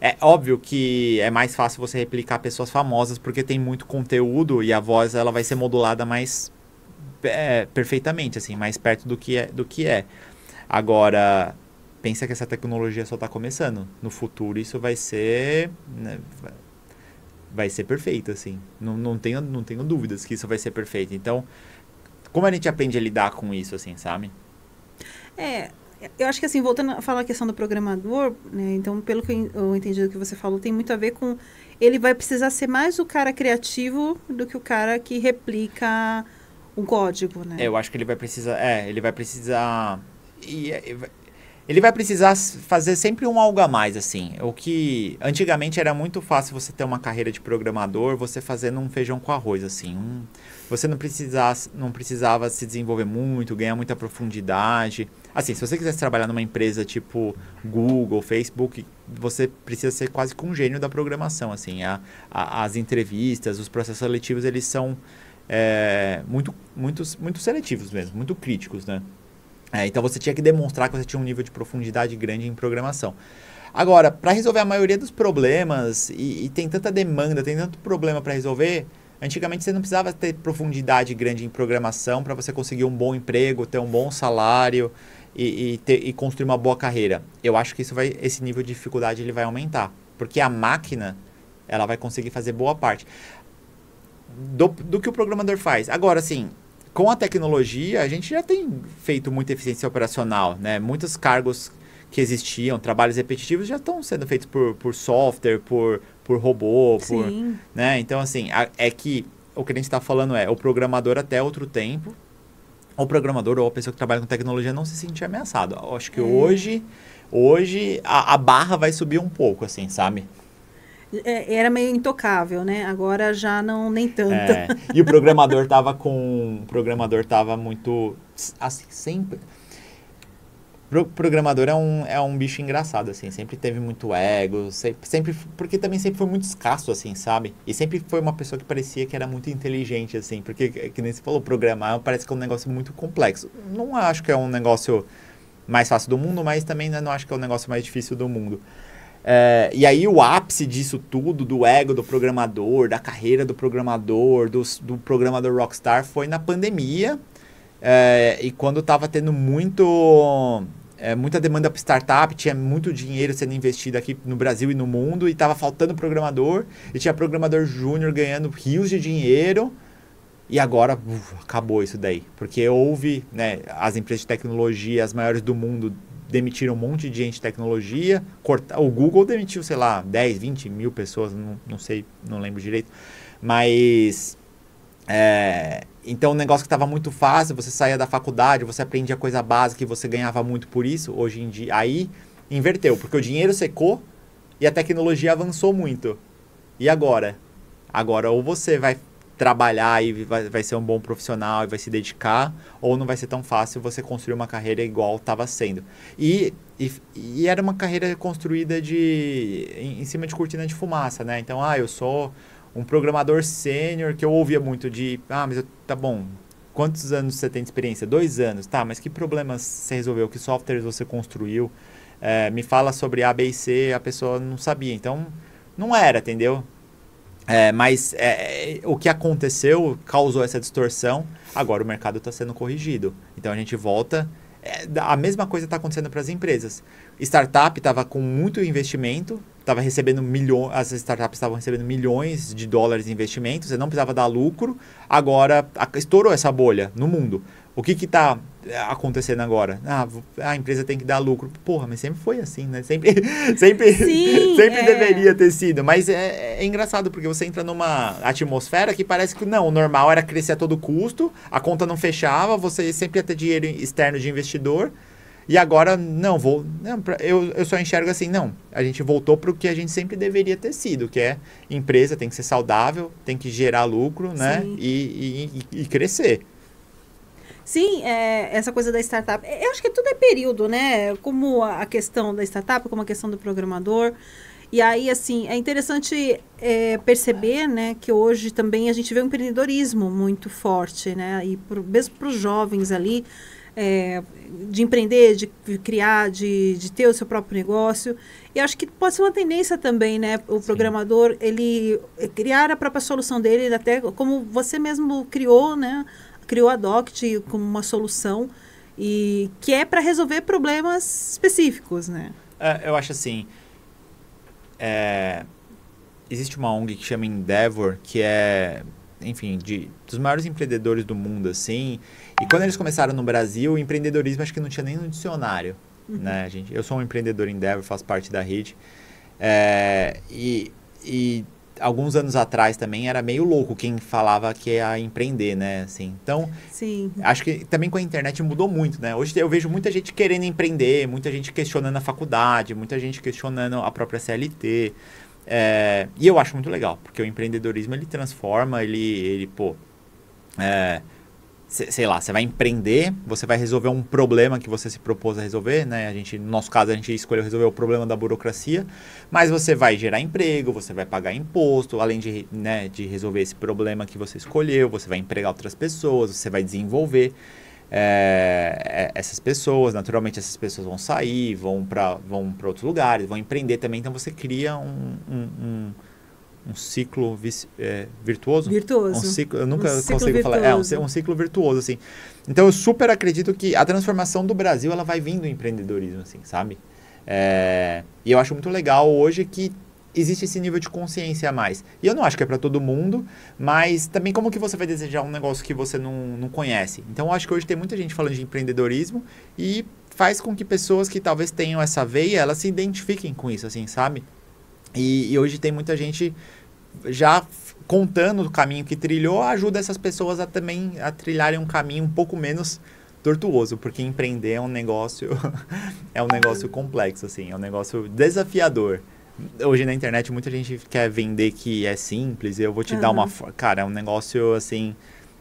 É óbvio que é mais fácil você replicar pessoas famosas porque tem muito conteúdo e a voz ela vai ser modulada mais é, perfeitamente, assim, mais perto do que é. Do que é. Agora, pensa que essa tecnologia só está começando. No futuro isso vai ser. Né, vai ser perfeito, assim. Não, não, tenho, não tenho dúvidas que isso vai ser perfeito. Então, como a gente aprende a lidar com isso, assim, sabe? É, eu acho que assim, voltando a falar a questão do programador, né, então, pelo que eu entendi do que você falou, tem muito a ver com ele vai precisar ser mais o cara criativo do que o cara que replica o código, né? É, eu acho que ele vai precisar, é, ele vai precisar e, é, ele vai precisar fazer sempre um algo a mais, assim. O que antigamente era muito fácil você ter uma carreira de programador, você fazendo um feijão com arroz, assim, um, você não, precisasse, não precisava se desenvolver muito, ganhar muita profundidade. Assim, se você quisesse trabalhar numa empresa tipo Google, Facebook, você precisa ser quase com um gênio da programação. Assim, a, a, as entrevistas, os processos seletivos, eles são é, muito, muito, muito seletivos mesmo, muito críticos, né? É, então você tinha que demonstrar que você tinha um nível de profundidade grande em programação. Agora, para resolver a maioria dos problemas, e, e, tem tanta demanda, tem tanto problema para resolver, Antigamente você não precisava ter profundidade grande em programação para você conseguir um bom emprego, ter um bom salário e, e, ter, e construir uma boa carreira. Eu acho que isso vai, esse nível de dificuldade ele vai aumentar, porque a máquina ela vai conseguir fazer boa parte do, do que o programador faz. Agora, sim, com a tecnologia a gente já tem feito muita eficiência operacional, né? Muitos cargos que existiam, trabalhos repetitivos já estão sendo feitos por, por software, por por robô, por, Sim. né? Então assim, a, é que o que a gente está falando é o programador até outro tempo, o programador ou a pessoa que trabalha com tecnologia não se sentia ameaçado. Eu acho que é. hoje, hoje a, a, barra vai subir um pouco, assim, sabe? É, era meio intocável, né? Agora já não nem tanto. É. E o programador tava com, o programador tava muito assim sempre o programador é um, é um bicho engraçado, assim. Sempre teve muito ego, sempre, Porque também sempre foi muito escasso, assim, sabe? E sempre foi uma pessoa que parecia que era muito inteligente, assim. Porque, é, que nem você falou, programar parece que é um negócio muito complexo. Não acho que é um negócio mais fácil do mundo, mas também né, não acho que é o um negócio mais difícil do mundo. É, e aí o ápice disso tudo, do ego do programador, da carreira do programador, do, do programador rockstar, foi na pandemia. É, e quando estava tendo muito é, muita demanda para startup, tinha muito dinheiro sendo investido aqui no Brasil e no mundo, e estava faltando programador, e tinha programador júnior ganhando rios de dinheiro, e agora uf, acabou isso daí. Porque houve, né, as empresas de tecnologia, as maiores do mundo, demitiram um monte de gente de tecnologia, corta, o Google demitiu, sei lá, 10, 20 mil pessoas, não, não sei, não lembro direito, mas... É, então, um negócio que estava muito fácil, você saía da faculdade, você aprendia coisa básica e você ganhava muito por isso, hoje em dia. Aí, inverteu, porque o dinheiro secou e a tecnologia avançou muito. E agora? Agora, ou você vai trabalhar e vai, vai ser um bom profissional e vai se dedicar, ou não vai ser tão fácil você construir uma carreira igual estava sendo. E, e, e, era uma carreira construída de em, em cima de cortina de fumaça, né? Então, ah, eu sou um programador sênior que eu ouvia muito de, ah, mas eu, tá bom, quantos anos você tem de experiência? Dois anos, tá, mas que problemas você resolveu? Que softwares você construiu? É, me fala sobre A, B e C, a pessoa não sabia, então não era, entendeu? É, mas é, o que aconteceu causou essa distorção. Agora o mercado está sendo corrigido. Então a gente volta. É, a mesma coisa está acontecendo para as empresas. Startup estava com muito investimento, estava recebendo milhões, as startups estavam recebendo milhões de dólares em investimentos, você não precisava dar lucro. Agora a, estourou essa bolha no mundo. O que está eh, acontecendo agora? Ah, a empresa tem que dar lucro. Porra, mas sempre foi assim, né? Sempre, sempre, Sim, sempre é. deveria ter sido. Mas é, é, engraçado, porque você entra numa atmosfera que parece que não, o normal era crescer a todo custo, a conta não fechava, você sempre ia ter dinheiro externo de investidor. E agora, não, vou. Não, eu, eu só enxergo assim, não. A gente voltou para o que a gente sempre deveria ter sido, que é empresa tem que ser saudável, tem que gerar lucro, né? E, e, e, crescer. Sim, é, essa coisa da startup. É, eu acho que tudo é período, né? Como a questão da startup, como a questão do programador. E aí, assim, é interessante é, perceber, né, que hoje também a gente vê um empreendedorismo muito forte, né? E mesmo para os jovens ali, é, de empreender, de criar, de, de ter o seu próprio negócio. E acho que pode ser uma tendência também, né? O Sim. programador, ele criar a própria solução dele, até como você mesmo criou, né? Criou a Doct como uma solução e que é para resolver problemas específicos, né? É, eu acho assim, é, existe uma ONG que chama Endeavor, que é, enfim, de, dos maiores empreendedores do mundo, assim, e quando eles começaram no Brasil, o empreendedorismo acho que não tinha nem no dicionário. Uhum. Né, gente? Eu sou um empreendedor em Endeavor, faço parte da rede. É, e, e alguns anos atrás também era meio louco quem falava que ia empreender, né? Assim, então, Sim. acho que também com a internet mudou muito, né? Hoje eu vejo muita gente querendo empreender, muita gente questionando a faculdade, muita gente questionando a própria CLT. É, e eu acho muito legal, porque o empreendedorismo ele transforma, ele, ele pô, é, sei lá, você vai empreender, você vai resolver um problema que você se propôs a resolver, né? A gente, no nosso caso, a gente escolheu resolver o problema da burocracia, mas você vai gerar emprego, você vai pagar imposto, além de, né, de resolver esse problema que você escolheu, você vai empregar outras pessoas, você vai desenvolver é, essas pessoas, naturalmente essas pessoas vão sair, vão para vão outros lugares, vão empreender também, então você cria um, um, um um ciclo é, virtuoso? Virtuoso. Um ciclo, eu nunca um ciclo consigo virtuoso. falar. É, um, um, ciclo virtuoso, assim. Então, eu super acredito que a transformação do Brasil, ela vai vindo do empreendedorismo, assim, sabe? É, e eu acho muito legal hoje que existe esse nível de consciência a mais. E eu não acho que é para todo mundo, mas também como que você vai desejar um negócio que você não, não conhece? Então, eu acho que hoje tem muita gente falando de empreendedorismo e faz com que pessoas que talvez tenham essa veia, elas se identifiquem com isso, assim, sabe? E, e hoje tem muita gente já contando o caminho que trilhou, ajuda essas pessoas a também a trilharem um caminho um pouco menos tortuoso, porque empreender é um negócio é um negócio complexo assim, é um negócio desafiador. Hoje na internet muita gente quer vender que é simples, eu vou te uhum. dar uma, cara, é um negócio assim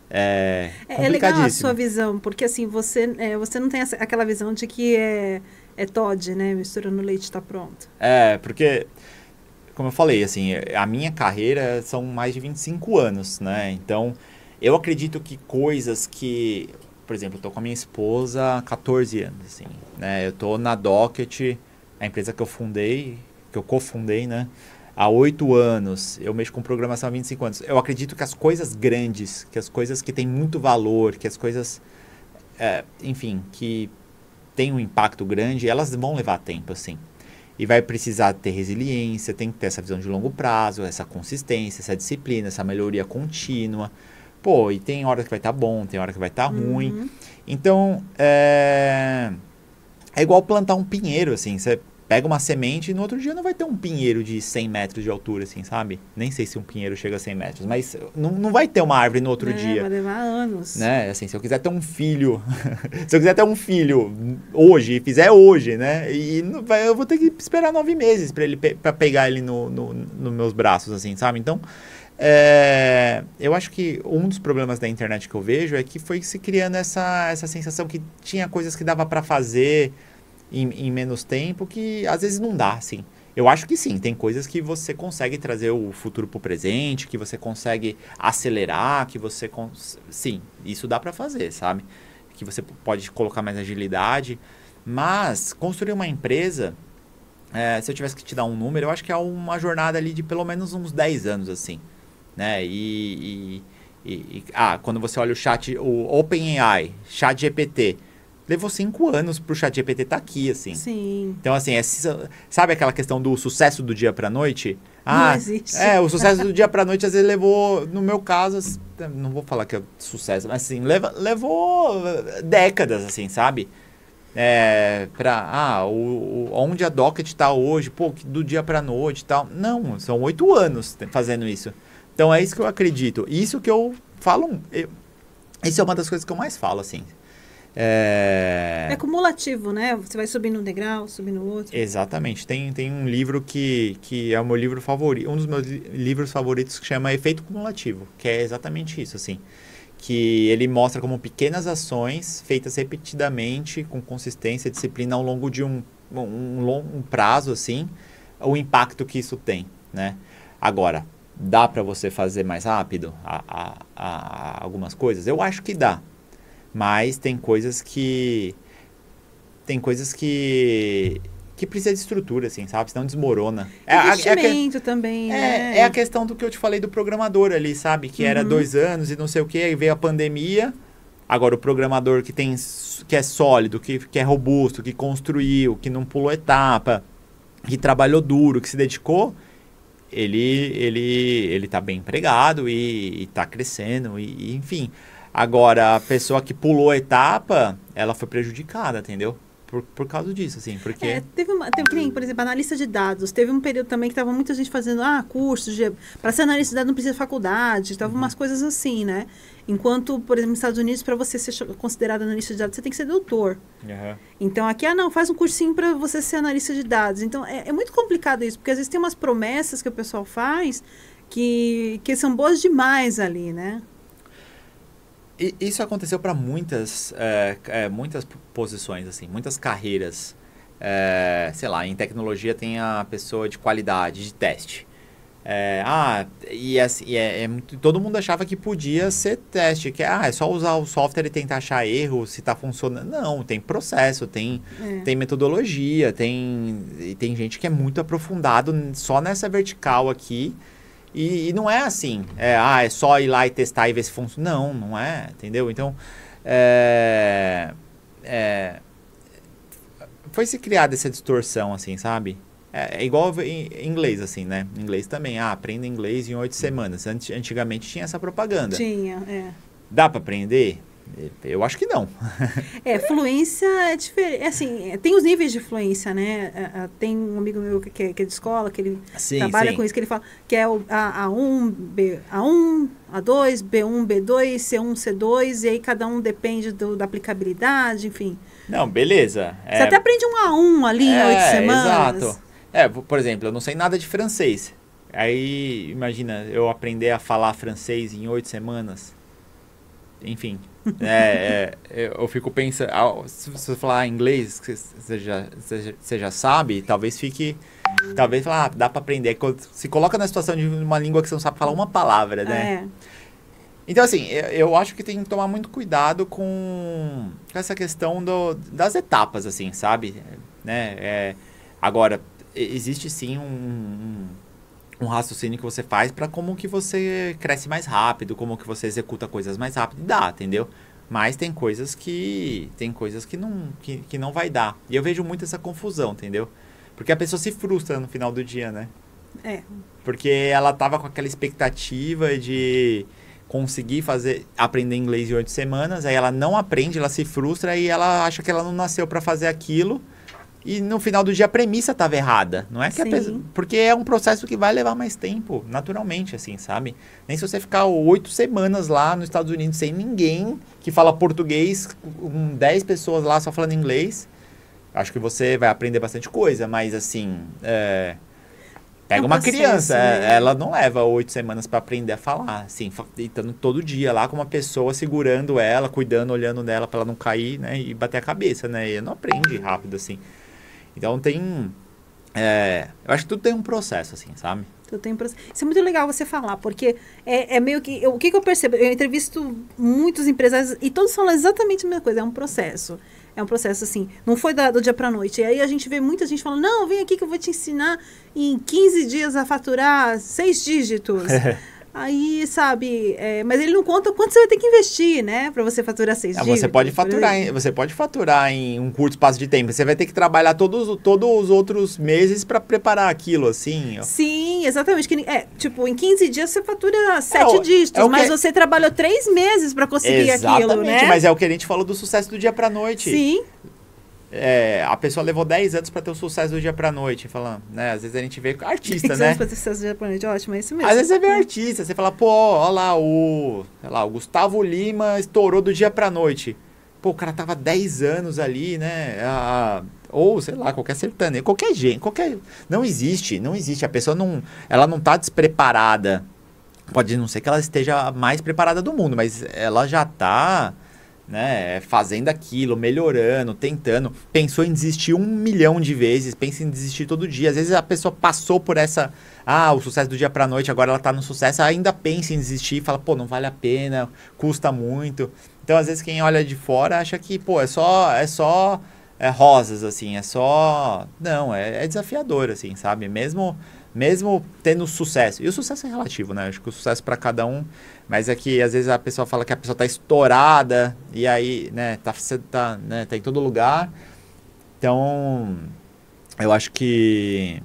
é, é, é legal a sua visão, porque assim, você, é, você não tem essa, aquela visão de que é, é Todd, né? Misturando leite está pronto. É, porque como eu falei, assim, a minha carreira são mais de 25 anos, né? Então, eu acredito que coisas que, por exemplo, eu tô com a minha esposa há 14 anos, assim, né? Eu tô na Docket, a empresa que eu fundei, que eu cofundei, né? Há 8 anos, eu mexo com programação há 25 anos. Eu acredito que as coisas grandes, que as coisas que têm muito valor, que as coisas, é, enfim, que têm um impacto grande, elas vão levar tempo, assim. E vai precisar ter resiliência, tem que ter essa visão de longo prazo, essa consistência, essa disciplina, essa melhoria contínua. Pô, e tem hora que vai estar tá bom, tem hora que vai estar tá uhum. ruim. Então, é... é igual plantar um pinheiro, assim. Você pega uma semente e no outro dia não vai ter um pinheiro de 100 metros de altura, assim, sabe? Nem sei se um pinheiro chega a 100 metros, mas não, não vai ter uma árvore no outro é, dia. Vai levar anos. Né? Assim, se eu quiser ter um filho, se eu quiser ter um filho hoje, fizer hoje, né? E vai, eu vou ter que esperar nove meses para ele para pegar ele no, no, no, meus braços, assim, sabe? Então, é, eu acho que um dos problemas da internet que eu vejo é que foi se criando essa, essa sensação que tinha coisas que dava para fazer em, em, menos tempo que às vezes não dá, assim. Eu acho que sim, tem coisas que você consegue trazer o futuro para o presente, que você consegue acelerar, que você. Cons... Sim, isso dá para fazer, sabe? Que você pode colocar mais agilidade. Mas construir uma empresa, é, se eu tivesse que te dar um número, eu acho que é uma jornada ali de pelo menos uns 10 anos, assim. Né? E. e, e, e ah, quando você olha o chat, o OpenAI, chat GPT levou cinco anos pro chat GPT estar tá aqui, assim. Sim. Então, assim, é, sabe aquela questão do sucesso do dia pra noite? Ah, não existe. É, o sucesso do dia pra noite às vezes levou, no meu caso, não vou falar que é sucesso, mas assim, leva, levou décadas, assim, sabe? É, pra, ah, o, o onde a Docket está hoje, pô, do dia pra noite e tal. Não, são oito anos fazendo isso. Então é isso que eu acredito. Isso que eu falo. Eu, isso é uma das coisas que eu mais falo, assim. É... é cumulativo, né? Você vai subindo um degrau, subindo outro. Exatamente. Tem, tem um livro que, que é o meu livro favorito, um dos meus livros favoritos que chama Efeito Cumulativo, que é exatamente isso, assim. Que ele mostra como pequenas ações feitas repetidamente, com consistência e disciplina ao longo de um, um, longo um prazo, assim, o impacto que isso tem, né? Agora, dá para você fazer mais rápido a, a, a, algumas coisas? Eu acho que dá mas tem coisas que. Tem coisas que. Que precisa de estrutura, assim, sabe? Senão desmorona. É, é investimento é também, é, né? É a questão do que eu te falei do programador ali, sabe? Que uhum. era dois anos e não sei o quê, aí veio a pandemia. Agora, o programador que tem que é sólido, que, que é robusto, que construiu, que não pulou etapa, que trabalhou duro, que se dedicou, ele ele ele está bem empregado e está crescendo, e, e enfim. Agora, a pessoa que pulou a etapa, ela foi prejudicada, entendeu? Por, por causa disso, assim, porque... É, teve, uma, teve por exemplo, analista de dados. Teve um período também que tava muita gente fazendo, ah, curso de... Para ser analista de dados não precisa de faculdade. Tava uhum. umas coisas assim, né? Enquanto, por exemplo, nos Estados Unidos, para você ser considerado analista de dados, você tem que ser doutor. Uhum. Então, aqui, ah, não, faz um cursinho para você ser analista de dados. Então, é, é muito complicado isso, porque às vezes tem umas promessas que o pessoal faz que, que são boas demais ali, né? isso aconteceu para muitas, é, é, muitas posições, assim, muitas carreiras. É, sei lá, em tecnologia tem a pessoa de qualidade, de teste. É, ah, e, é assim, é, é todo mundo achava que podia ser teste, que ah, é só usar o software e tentar achar erro, se está funcionando. Não, tem processo, tem, tem metodologia, tem, tem gente que é muito aprofundado só nessa vertical aqui. E, e não é assim, é, ah, é só ir lá e testar e ver se funciona. Não, não é, entendeu? Então, é, é, foi se criada essa distorção, assim, sabe? É, é, igual em inglês, assim, né? Inglês também. Ah, aprenda inglês em oito hum. semanas. Antigamente tinha essa propaganda. Tinha, é. Dá para aprender? Eu acho que não. é, fluência é diferente. É assim, é, tem os níveis de fluência, né? É, tem um amigo meu que é, que é de escola, que ele sim, trabalha sim. com isso, que ele fala que é o a, A1, B, A1, A2, B1, B2, C1, C2, e aí cada um depende do, da aplicabilidade, enfim. Não, beleza. Você até aprende um A1 ali é, oito semanas. Exato. É, por exemplo, eu não sei nada de francês. Aí, imagina, eu aprender a falar francês em oito semanas. Enfim, é, é, eu fico pensando. Se você falar inglês, você já, você já sabe, talvez fique. Talvez falar, ah, dá para aprender. Se coloca na situação de uma língua que você não sabe falar uma palavra, né? É. Então, assim, eu, eu acho que tem que tomar muito cuidado com, com essa questão do, das etapas, assim, sabe? É, né? É, agora, existe sim um, um um raciocínio que você faz para como que você cresce mais rápido, como que você executa coisas mais rápido. Dá, entendeu? Mas tem coisas que tem coisas que não que, que não vai dar. E eu vejo muito essa confusão, entendeu? Porque a pessoa se frustra no final do dia, né? É. Porque ela tava com aquela expectativa de conseguir fazer aprender inglês em oito semanas, aí ela não aprende, ela se frustra e ela acha que ela não nasceu para fazer aquilo e no final do dia a premissa estava errada. Não é que a é pessoa, Porque é um processo que vai levar mais tempo, naturalmente, assim, sabe? Nem se você ficar oito semanas lá nos Estados Unidos sem ninguém que fala português, com dez pessoas lá só falando inglês, acho que você vai aprender bastante coisa, mas assim. É, pega é uma criança, né? É, ela não leva oito semanas para aprender a falar, assim, estando todo dia lá com uma pessoa segurando ela, cuidando, olhando nela para ela não cair, né, e bater a cabeça, né, e não aprende rápido, assim. Então tem. É, eu acho que tudo tem um processo, assim, sabe? Tudo tem um processo. Isso é muito legal você falar, porque é, é meio que. Eu, o que, que eu percebo? Eu entrevisto muitos empresários e todos falam exatamente a mesma coisa, é um processo. É um processo assim, não foi da, do dia para noite. E aí a gente vê muita gente falando: não, vem aqui que eu vou te ensinar em 15 dias a faturar seis dígitos. Aí, sabe, é, mas ele não conta quanto você vai ter que investir, né? Para você faturar seis dias é, Você pode faturar, em, você pode faturar em um curto espaço de tempo. Você vai ter que trabalhar todos, todos os outros meses para preparar aquilo, assim. Ó. Sim, exatamente. Que, é, tipo, em 15 dias você fatura é, sete é, dígitos, é mas que... você trabalhou três meses para conseguir exatamente, aquilo, né? Mas é o que a gente falou do sucesso do dia para noite. Sim. É, a pessoa levou 10 anos para ter o sucesso do dia para noite, falando, né? Às vezes a gente vê artista, 10 né? Anos pra ter sucesso do dia para noite, ótimo, é isso mesmo. Às vezes você vê artista, você fala, pô, olha lá o, lá, o Gustavo Lima estourou do dia para noite. Pô, o cara tava 10 anos ali, né? Ah, ou, sei lá, qualquer sertanejo, qualquer gente, qualquer não existe, não existe, a pessoa não, ela não tá despreparada. Pode não ser que ela esteja mais preparada do mundo, mas ela já tá né, fazendo aquilo, melhorando, tentando, pensou em desistir um milhão de vezes, pensa em desistir todo dia. Às vezes a pessoa passou por essa, ah, o sucesso do dia para noite, agora ela está no sucesso, ainda pensa em desistir e fala, pô, não vale a pena, custa muito. Então, às vezes quem olha de fora acha que, pô, é só é só é, rosas assim, é só não, é, é desafiador assim, sabe? Mesmo mesmo tendo sucesso. E o sucesso é relativo, né? Acho que o sucesso para cada um mas é que às vezes a pessoa fala que a pessoa está estourada e aí, né, tá, tá, né, tá em todo lugar. Então, eu acho que.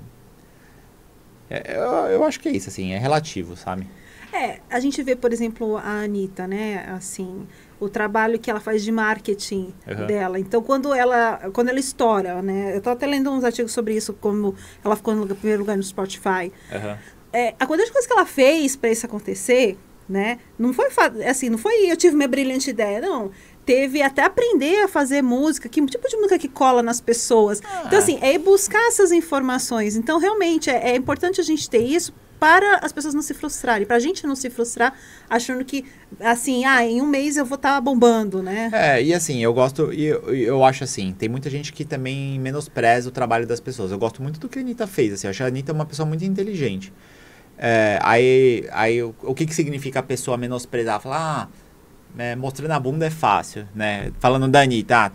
É, eu, eu acho que é isso, assim, é relativo, sabe? É, a gente vê, por exemplo, a Anitta, né? Assim, o trabalho que ela faz de marketing uhum. dela. Então, quando ela, quando ela estoura, né? Eu estou até lendo uns artigos sobre isso, como ela ficou no primeiro lugar no Spotify. Uhum. É, a quantidade de coisas que ela fez para isso acontecer, né? Não foi assim, não foi eu tive minha brilhante ideia, não. Teve até aprender a fazer música, que tipo de música que cola nas pessoas. Ah. Então, é. assim, é buscar essas informações. Então, realmente, é, é importante a gente ter isso para as pessoas não se frustrarem, para a gente não se frustrar achando que, assim, ah, em um mês eu vou estar tá bombando, né? É, e assim, eu gosto, e eu, eu acho assim, tem muita gente que também menospreza o trabalho das pessoas. Eu gosto muito do que a Anitta fez, assim, eu acho a Anitta uma pessoa muito inteligente. É, aí aí o, o que, que significa a pessoa menosprezar? Falar, ah, é, mostrando a bunda é fácil, né? Falando da Anitta, ah,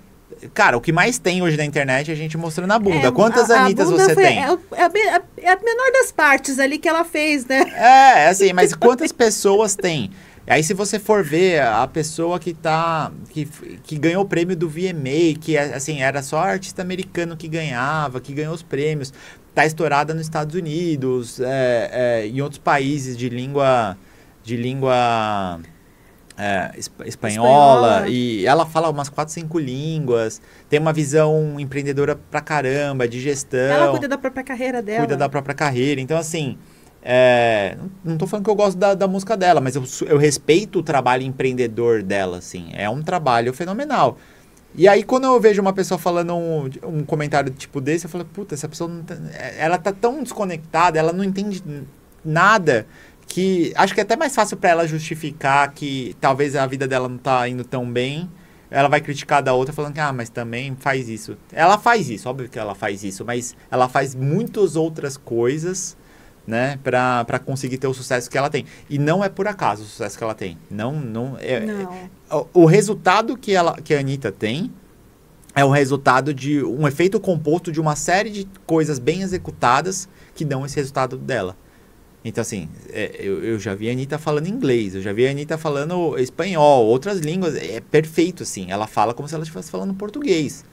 Cara, o que mais tem hoje na internet é a gente mostrando a é, bunda. É, Quantas a, Anitas você foi, tem? É, é a, é a, menor das partes ali que ela fez, né? É, é, assim, mas quantas pessoas tem? Aí se você for ver a pessoa que tá que, que ganhou o prêmio do VMA, que assim, era só artista americano que ganhava, que ganhou os prêmios está estourada nos Estados Unidos, é, é, em outros países de língua de língua é, espanhola, espanhola, e ela fala umas quatro, cinco línguas, tem uma visão empreendedora pra caramba, de gestão. Ela cuida da própria carreira dela. Cuida da própria carreira. Então, assim, é, não estou falando que eu gosto da, da música dela, mas eu, eu respeito o trabalho empreendedor dela, assim. É um trabalho fenomenal. E aí, quando eu vejo uma pessoa falando um, um comentário tipo desse, eu falo, puta, essa pessoa tá, é, ela tá tão desconectada, ela não entende nada, que acho que é até mais fácil para ela justificar que talvez a vida dela não tá indo tão bem. Ela vai criticar da outra falando que, ah, mas também faz isso. Ela faz isso, óbvio que ela faz isso, mas ela faz muitas outras coisas né, para conseguir ter o sucesso que ela tem. E não é por acaso o sucesso que ela tem. Não, não. É, é não. É, o, o, resultado que, ela, que a Anitta tem é o resultado de um efeito composto de uma série de coisas bem executadas que dão esse resultado dela. Então, assim, é, eu, eu, já vi a Anitta falando inglês, eu já vi a Anitta falando espanhol, outras línguas. É perfeito, assim. Ela fala como se ela estivesse falando português.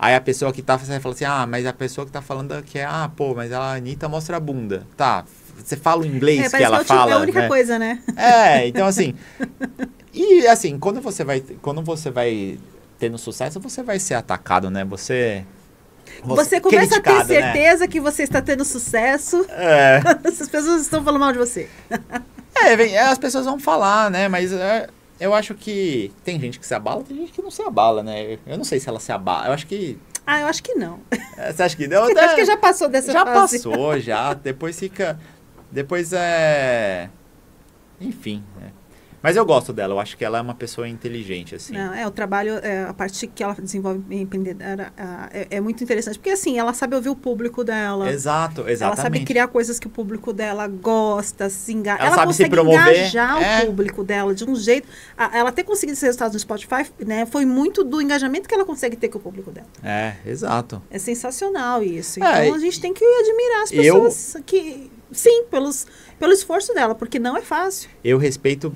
Aí a pessoa que tá, você fala assim, ah, mas a pessoa que tá falando que é, ah, pô, mas ela, a Anitta mostra a bunda. Tá, você fala o inglês é, que ela que fala. É a é única né? coisa, né? É, então assim. e assim, quando você vai, quando você vai tendo sucesso, você vai ser atacado, né? Você você começa a ter né? certeza né? que você está tendo sucesso. É. As pessoas estão falando mal de você. É, as pessoas vão falar, né? Mas é, eu acho que tem gente que se abala, tem gente que não se abala, né? Eu não sei se ela se abala. Eu acho que. Ah, eu acho que não. É, você acha que não? Eu acho que já passou dessa já fase. Já passou, já. Depois fica. Depois é. Enfim. Né? Mas eu gosto dela, eu acho que ela é uma pessoa inteligente, assim. Não, é, o trabalho, é, a parte que ela desenvolve em empreendedora é, é, muito interessante. Porque, assim, ela sabe ouvir o público dela. Exato, exatamente. Ela sabe criar coisas que o público dela gosta, se engaja. Ela, ela sabe consegue se promover. engajar é. o público dela de um jeito. A, ela ter conseguido esses resultados no Spotify, né, foi muito do engajamento que ela consegue ter com o público dela. É, exato. É sensacional isso. É, então, a gente tem que admirar as pessoas eu... que... Sim, pelos, pelo esforço dela, porque não é fácil. Eu respeito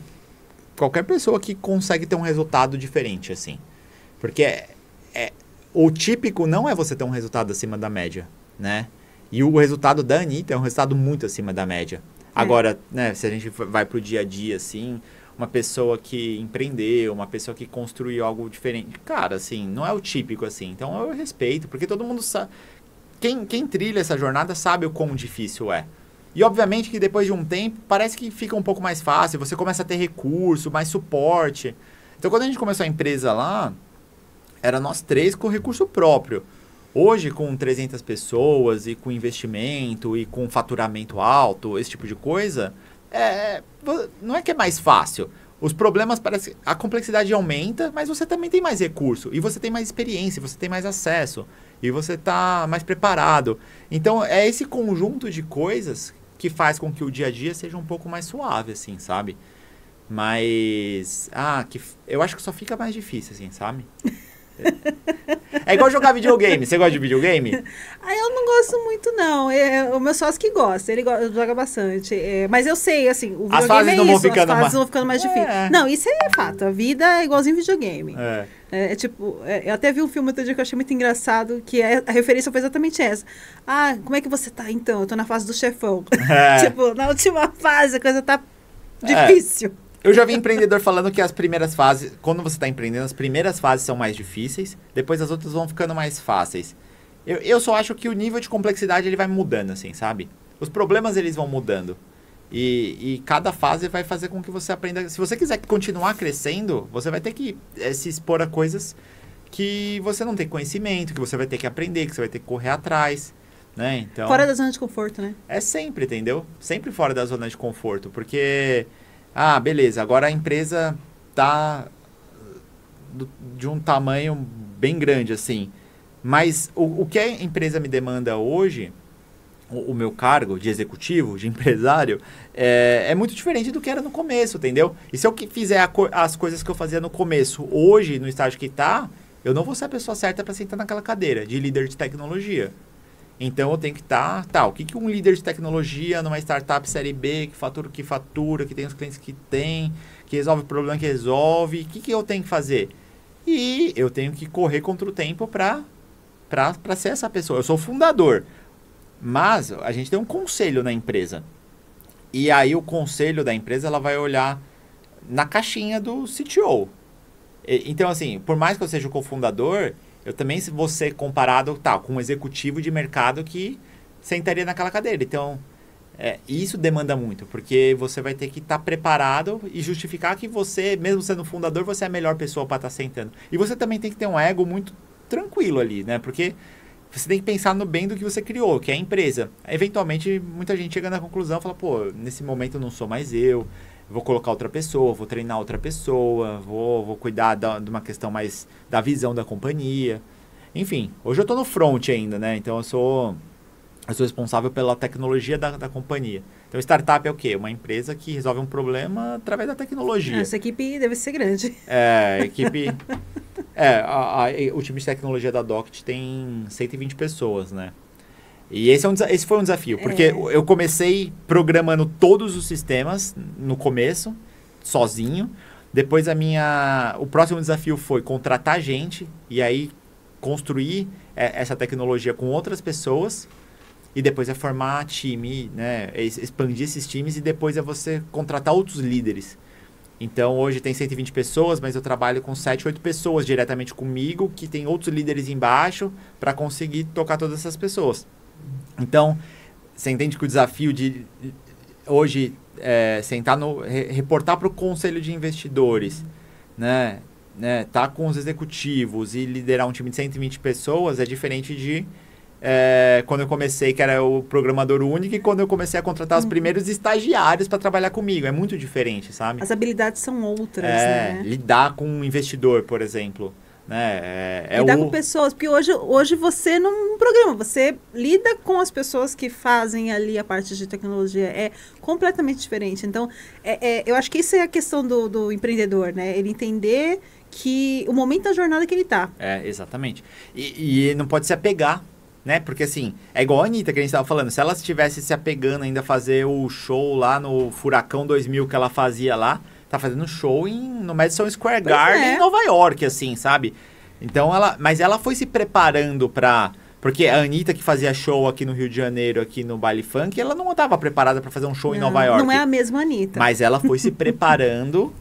qualquer pessoa que consegue ter um resultado diferente, assim. Porque é, é, o típico não é você ter um resultado acima da média, né? E o resultado da Anitta é um resultado muito acima da média. É. Agora, né, se a gente vai pro dia a dia, assim, uma pessoa que empreendeu, uma pessoa que construiu algo diferente. Cara, assim, não é o típico, assim. Então eu respeito, porque todo mundo sabe. Quem, quem trilha essa jornada sabe o quão difícil é. E obviamente que depois de um tempo, parece que fica um pouco mais fácil, você começa a ter recurso, mais suporte. Então quando a gente começou a empresa lá, era nós três com recurso próprio. Hoje, com 300 pessoas e com investimento e com faturamento alto, esse tipo de coisa, é, é não é que é mais fácil. Os problemas parece a complexidade aumenta, mas você também tem mais recurso e você tem mais experiência, você tem mais acesso e você está mais preparado. Então é esse conjunto de coisas que faz com que o dia a dia seja um pouco mais suave, assim, sabe? Mas. Ah, que. Eu acho que só fica mais difícil, assim, sabe? É igual jogar videogame. Você gosta de videogame? Ah, eu não gosto muito, não. É, é, o meu sócio que gosta, ele go joga bastante. É, mas eu sei, assim, o videogame as fases é não isso, vão ficando as fases mais... vão ficando mais é. difíceis. Não, isso é fato. A vida é igualzinho videogame. É. É, é tipo, é, eu até vi um filme outro dia que eu achei muito engraçado, que é, a referência foi exatamente essa. Ah, como é que você tá então? Eu tô na fase do chefão. tipo, na última fase a coisa tá difícil. Eu já vi empreendedor falando que as primeiras fases, quando você está empreendendo, as primeiras fases são mais difíceis, depois as outras vão ficando mais fáceis. Eu, eu só acho que o nível de complexidade ele vai mudando, assim, sabe? Os problemas eles vão mudando. E, e, cada fase vai fazer com que você aprenda. Se você quiser continuar crescendo, você vai ter que é, se expor a coisas que você não tem conhecimento, que você vai ter que aprender, que você vai ter que correr atrás. Né? Então, fora da zona de conforto, né? É sempre, entendeu? Sempre fora da zona de conforto. Porque ah, beleza, agora a empresa tá uh, de um tamanho bem grande, assim. Mas o, o que a empresa me demanda hoje, o, o meu cargo de executivo, de empresário, é, é, muito diferente do que era no começo, entendeu? E se eu fizer co as coisas que eu fazia no começo, hoje, no estágio que está, eu não vou ser a pessoa certa para sentar naquela cadeira de líder de tecnologia. Então eu tenho que estar, tá, tá, o que, que um líder de tecnologia numa startup série B, que fatura o que fatura, que tem os clientes que tem, que resolve o problema que resolve, o que, que eu tenho que fazer? E eu tenho que correr contra o tempo para para ser essa pessoa. Eu sou fundador, mas a gente tem um conselho na empresa. E aí o conselho da empresa ela vai olhar na caixinha do CTO. E, então assim, por mais que eu seja o cofundador, eu também se você comparado tá, com um executivo de mercado que sentaria naquela cadeira. Então, é, isso demanda muito, porque você vai ter que estar tá preparado e justificar que você, mesmo sendo fundador, você é a melhor pessoa para estar tá sentando. E você também tem que ter um ego muito tranquilo ali, né? Porque você tem que pensar no bem do que você criou, que é a empresa. Eventualmente, muita gente chega na conclusão e fala, pô, nesse momento não sou mais eu, vou colocar outra pessoa, vou treinar outra pessoa, vou, vou cuidar da, de uma questão mais da visão da companhia. Enfim, hoje eu estou no front ainda, né? Então eu sou, eu sou responsável pela tecnologia da, da companhia. Então, startup é o quê? Uma empresa que resolve um problema através da tecnologia. Essa equipe deve ser grande. É, equipe. é, a, a, o time de tecnologia da Doct tem 120 pessoas, né? E esse, é um, esse foi um desafio, porque é. eu comecei programando todos os sistemas no começo, sozinho. Depois a minha. O próximo desafio foi contratar gente e aí construir é, essa tecnologia com outras pessoas. E depois é formar time, né? Expandir esses times e depois é você contratar outros líderes. Então hoje tem 120 pessoas, mas eu trabalho com 7, 8 pessoas diretamente comigo, que tem outros líderes embaixo, para conseguir tocar todas essas pessoas. Então, você entende que o desafio de hoje é, sentar no reportar para o conselho de investidores, né, né, tá com os executivos e liderar um time de 120 pessoas é diferente de é, quando eu comecei, que era o programador único, e quando eu comecei a contratar os uhum. primeiros estagiários para trabalhar comigo. É muito diferente, sabe? As habilidades são outras, é, né? Lidar com um investidor, por exemplo. Né? É, é lidar o... com pessoas, porque hoje, hoje você é não programa, você lida com as pessoas que fazem ali a parte de tecnologia. É completamente diferente. Então, é, é eu acho que isso é a questão do, do empreendedor, né? Ele entender que o momento da jornada que ele está É, exatamente. E, e não pode se apegar né? Porque assim, é igual a Anitta que a gente estava falando. Se ela estivesse se apegando ainda a fazer o show lá no Furacão 2000 que ela fazia lá, tá fazendo show em, no Madison Square Garden é. em Nova York, assim, sabe? Então ela. Mas ela foi se preparando pra. Porque a Anitta que fazia show aqui no Rio de Janeiro, aqui no baile funk, ela não estava preparada para fazer um show não, em Nova York. Não é a mesma Anitta. Mas ela foi se preparando,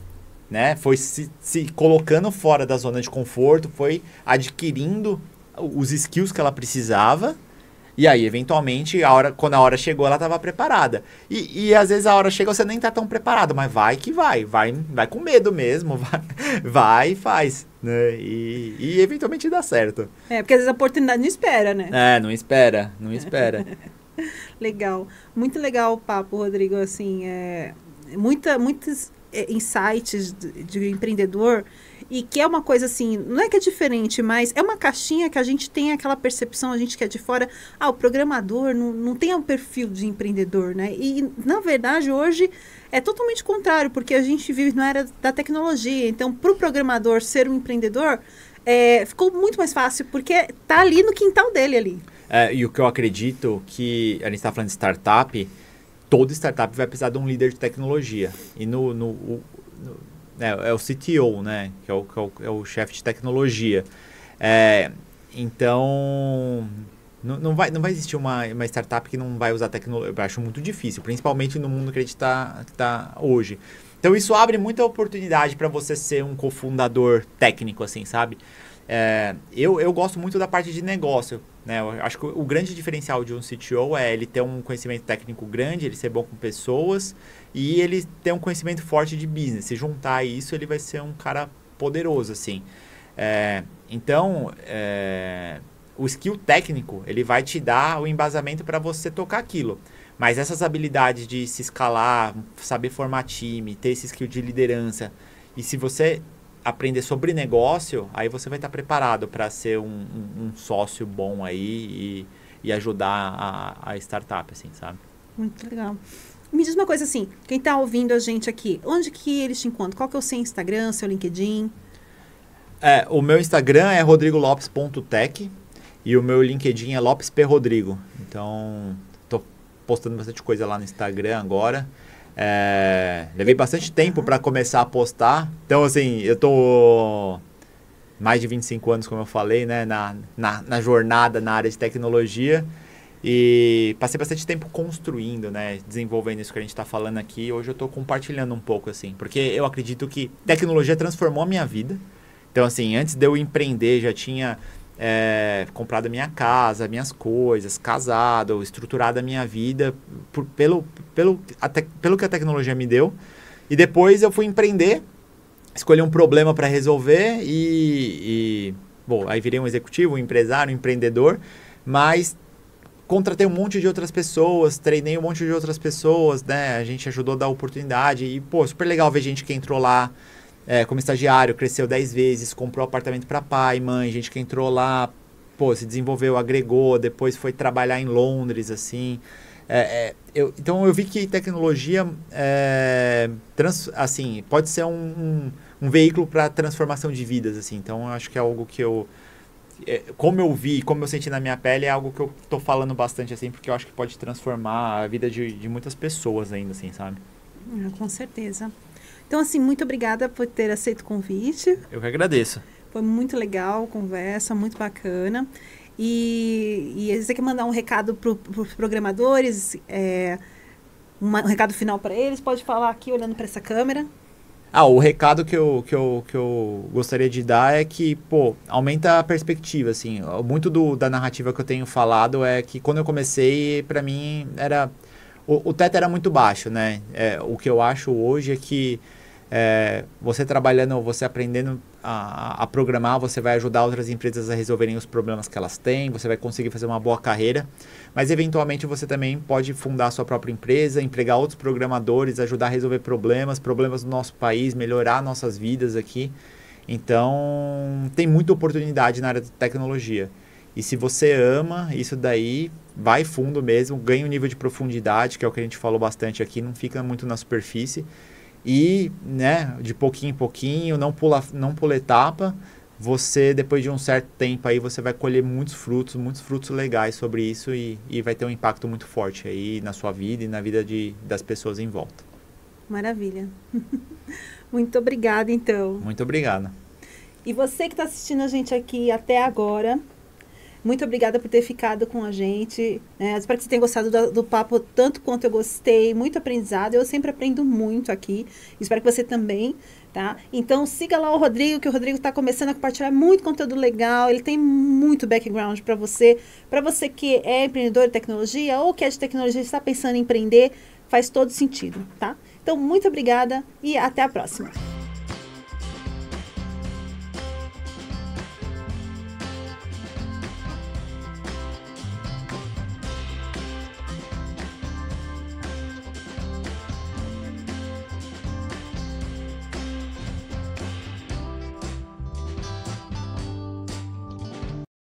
né? Foi se, se colocando fora da zona de conforto, foi adquirindo os skills que ela precisava e aí, eventualmente, a hora, quando a hora chegou, ela estava preparada. E, e às vezes a hora chega, você nem tá tão preparado, mas vai que vai, vai, vai com medo mesmo, vai, vai e faz. Né? E, e eventualmente dá certo. É, porque às vezes a oportunidade não espera, né? É, não espera, não espera. legal. Muito legal o papo, Rodrigo. Assim, é, muita, muitos é, insights de, de empreendedor e que é uma coisa assim, não é que é diferente, mas é uma caixinha que a gente tem aquela percepção, a gente que é de fora, ah, o programador não, não tem um perfil de empreendedor, né? E, na verdade, hoje é totalmente contrário, porque a gente vive na era da tecnologia. Então, para o programador ser um empreendedor, é, ficou muito mais fácil, porque tá ali no quintal dele ali. É, e o que eu acredito que a gente está falando de startup, toda startup vai precisar de um líder de tecnologia. E no, no, no é, é o CTO, né? Que é o, que é o, é o chefe de tecnologia. É, então, não, não, vai, não vai existir uma, uma startup que não vai usar tecnologia. Eu acho muito difícil, principalmente no mundo que a gente está tá hoje. Então, isso abre muita oportunidade para você ser um cofundador técnico, assim, sabe? É, eu, eu gosto muito da parte de negócio. Né? Eu acho que o, o grande diferencial de um CTO é ele ter um conhecimento técnico grande, ele ser bom com pessoas, e ele tem um conhecimento forte de business. Se juntar isso, ele vai ser um cara poderoso, assim. É, então, é, o skill técnico, ele vai te dar o embasamento para você tocar aquilo. Mas essas habilidades de se escalar, saber formar time, ter esse skill de liderança, e se você aprender sobre negócio, aí você vai estar preparado para ser um, um, um, sócio bom aí e, e ajudar a, a startup, assim, sabe? Muito legal. Me diz uma coisa assim, quem está ouvindo a gente aqui, onde que eles te encontram? Qual que é o seu Instagram, seu LinkedIn? É, o meu Instagram é rodrigolopes.tech e o meu LinkedIn é Lopes P. Rodrigo. Então, estou postando bastante coisa lá no Instagram agora. É, levei bastante tempo para começar a postar. Então, assim, eu tô mais de 25 anos, como eu falei, né, na, na, na jornada na área de tecnologia. E passei bastante tempo construindo, né? Desenvolvendo isso que a gente está falando aqui. Hoje eu estou compartilhando um pouco, assim. Porque eu acredito que tecnologia transformou a minha vida. Então, assim, antes de eu empreender, já tinha é, comprado a minha casa, minhas coisas, casado, estruturado a minha vida por, pelo, pelo, pelo que a tecnologia me deu. E depois eu fui empreender, escolhi um problema para resolver e, e, Bom, aí virei um executivo, um empresário, um empreendedor, mas contratei um monte de outras pessoas, treinei um monte de outras pessoas, né? A gente ajudou a dar oportunidade e, pô, super legal ver gente que entrou lá é, como estagiário, cresceu 10 vezes, comprou apartamento para pai, mãe, gente que entrou lá, pô, se desenvolveu, agregou, depois foi trabalhar em Londres, assim. É, é, eu, então eu vi que tecnologia é, trans, assim pode ser um, um, um veículo para transformação de vidas assim então eu acho que é algo que eu é, como eu vi, como eu senti na minha pele, é algo que eu tô falando bastante, assim, porque eu acho que pode transformar a vida de, de muitas pessoas ainda, assim, sabe? Ah, com certeza. Então, assim, muito obrigada por ter aceito o convite. Eu que agradeço. Foi muito legal a conversa, muito bacana. E, e você quer mandar um recado para os programadores, é, uma, um recado final para eles? Pode falar aqui olhando para essa câmera. Ah, o recado que eu, que, eu, que eu gostaria de dar é que, pô, aumenta a perspectiva, assim. Muito do, da narrativa que eu tenho falado é que quando eu comecei, para mim, era... O, o, teto era muito baixo, né? É, o que eu acho hoje é que é, você trabalhando, você aprendendo a, a, programar, você vai ajudar outras empresas a resolverem os problemas que elas têm, você vai conseguir fazer uma boa carreira, mas eventualmente você também pode fundar a sua própria empresa, empregar outros programadores, ajudar a resolver problemas, problemas do nosso país, melhorar nossas vidas aqui. Então, tem muita oportunidade na área de tecnologia. E se você ama isso daí, vai fundo mesmo, ganha um nível de profundidade, que é o que a gente falou bastante aqui, não fica muito na superfície e, né, de pouquinho em pouquinho, não pula, não pula etapa, você, depois de um certo tempo aí, você vai colher muitos frutos, muitos frutos legais sobre isso e, e vai ter um impacto muito forte aí na sua vida e na vida de, das pessoas em volta. Maravilha. muito obrigada, então. Muito obrigada. E você que está assistindo a gente aqui até agora, muito obrigada por ter ficado com a gente. É, espero que você tenha gostado do, do, papo tanto quanto eu gostei. Muito aprendizado. Eu sempre aprendo muito aqui. Espero que você também. Tá? Então siga lá o Rodrigo, que o Rodrigo está começando a compartilhar muito conteúdo legal. Ele tem muito background para você. Para você que é empreendedor de tecnologia ou que é de tecnologia e está pensando em empreender, faz todo sentido. tá? Então, muito obrigada e até a próxima.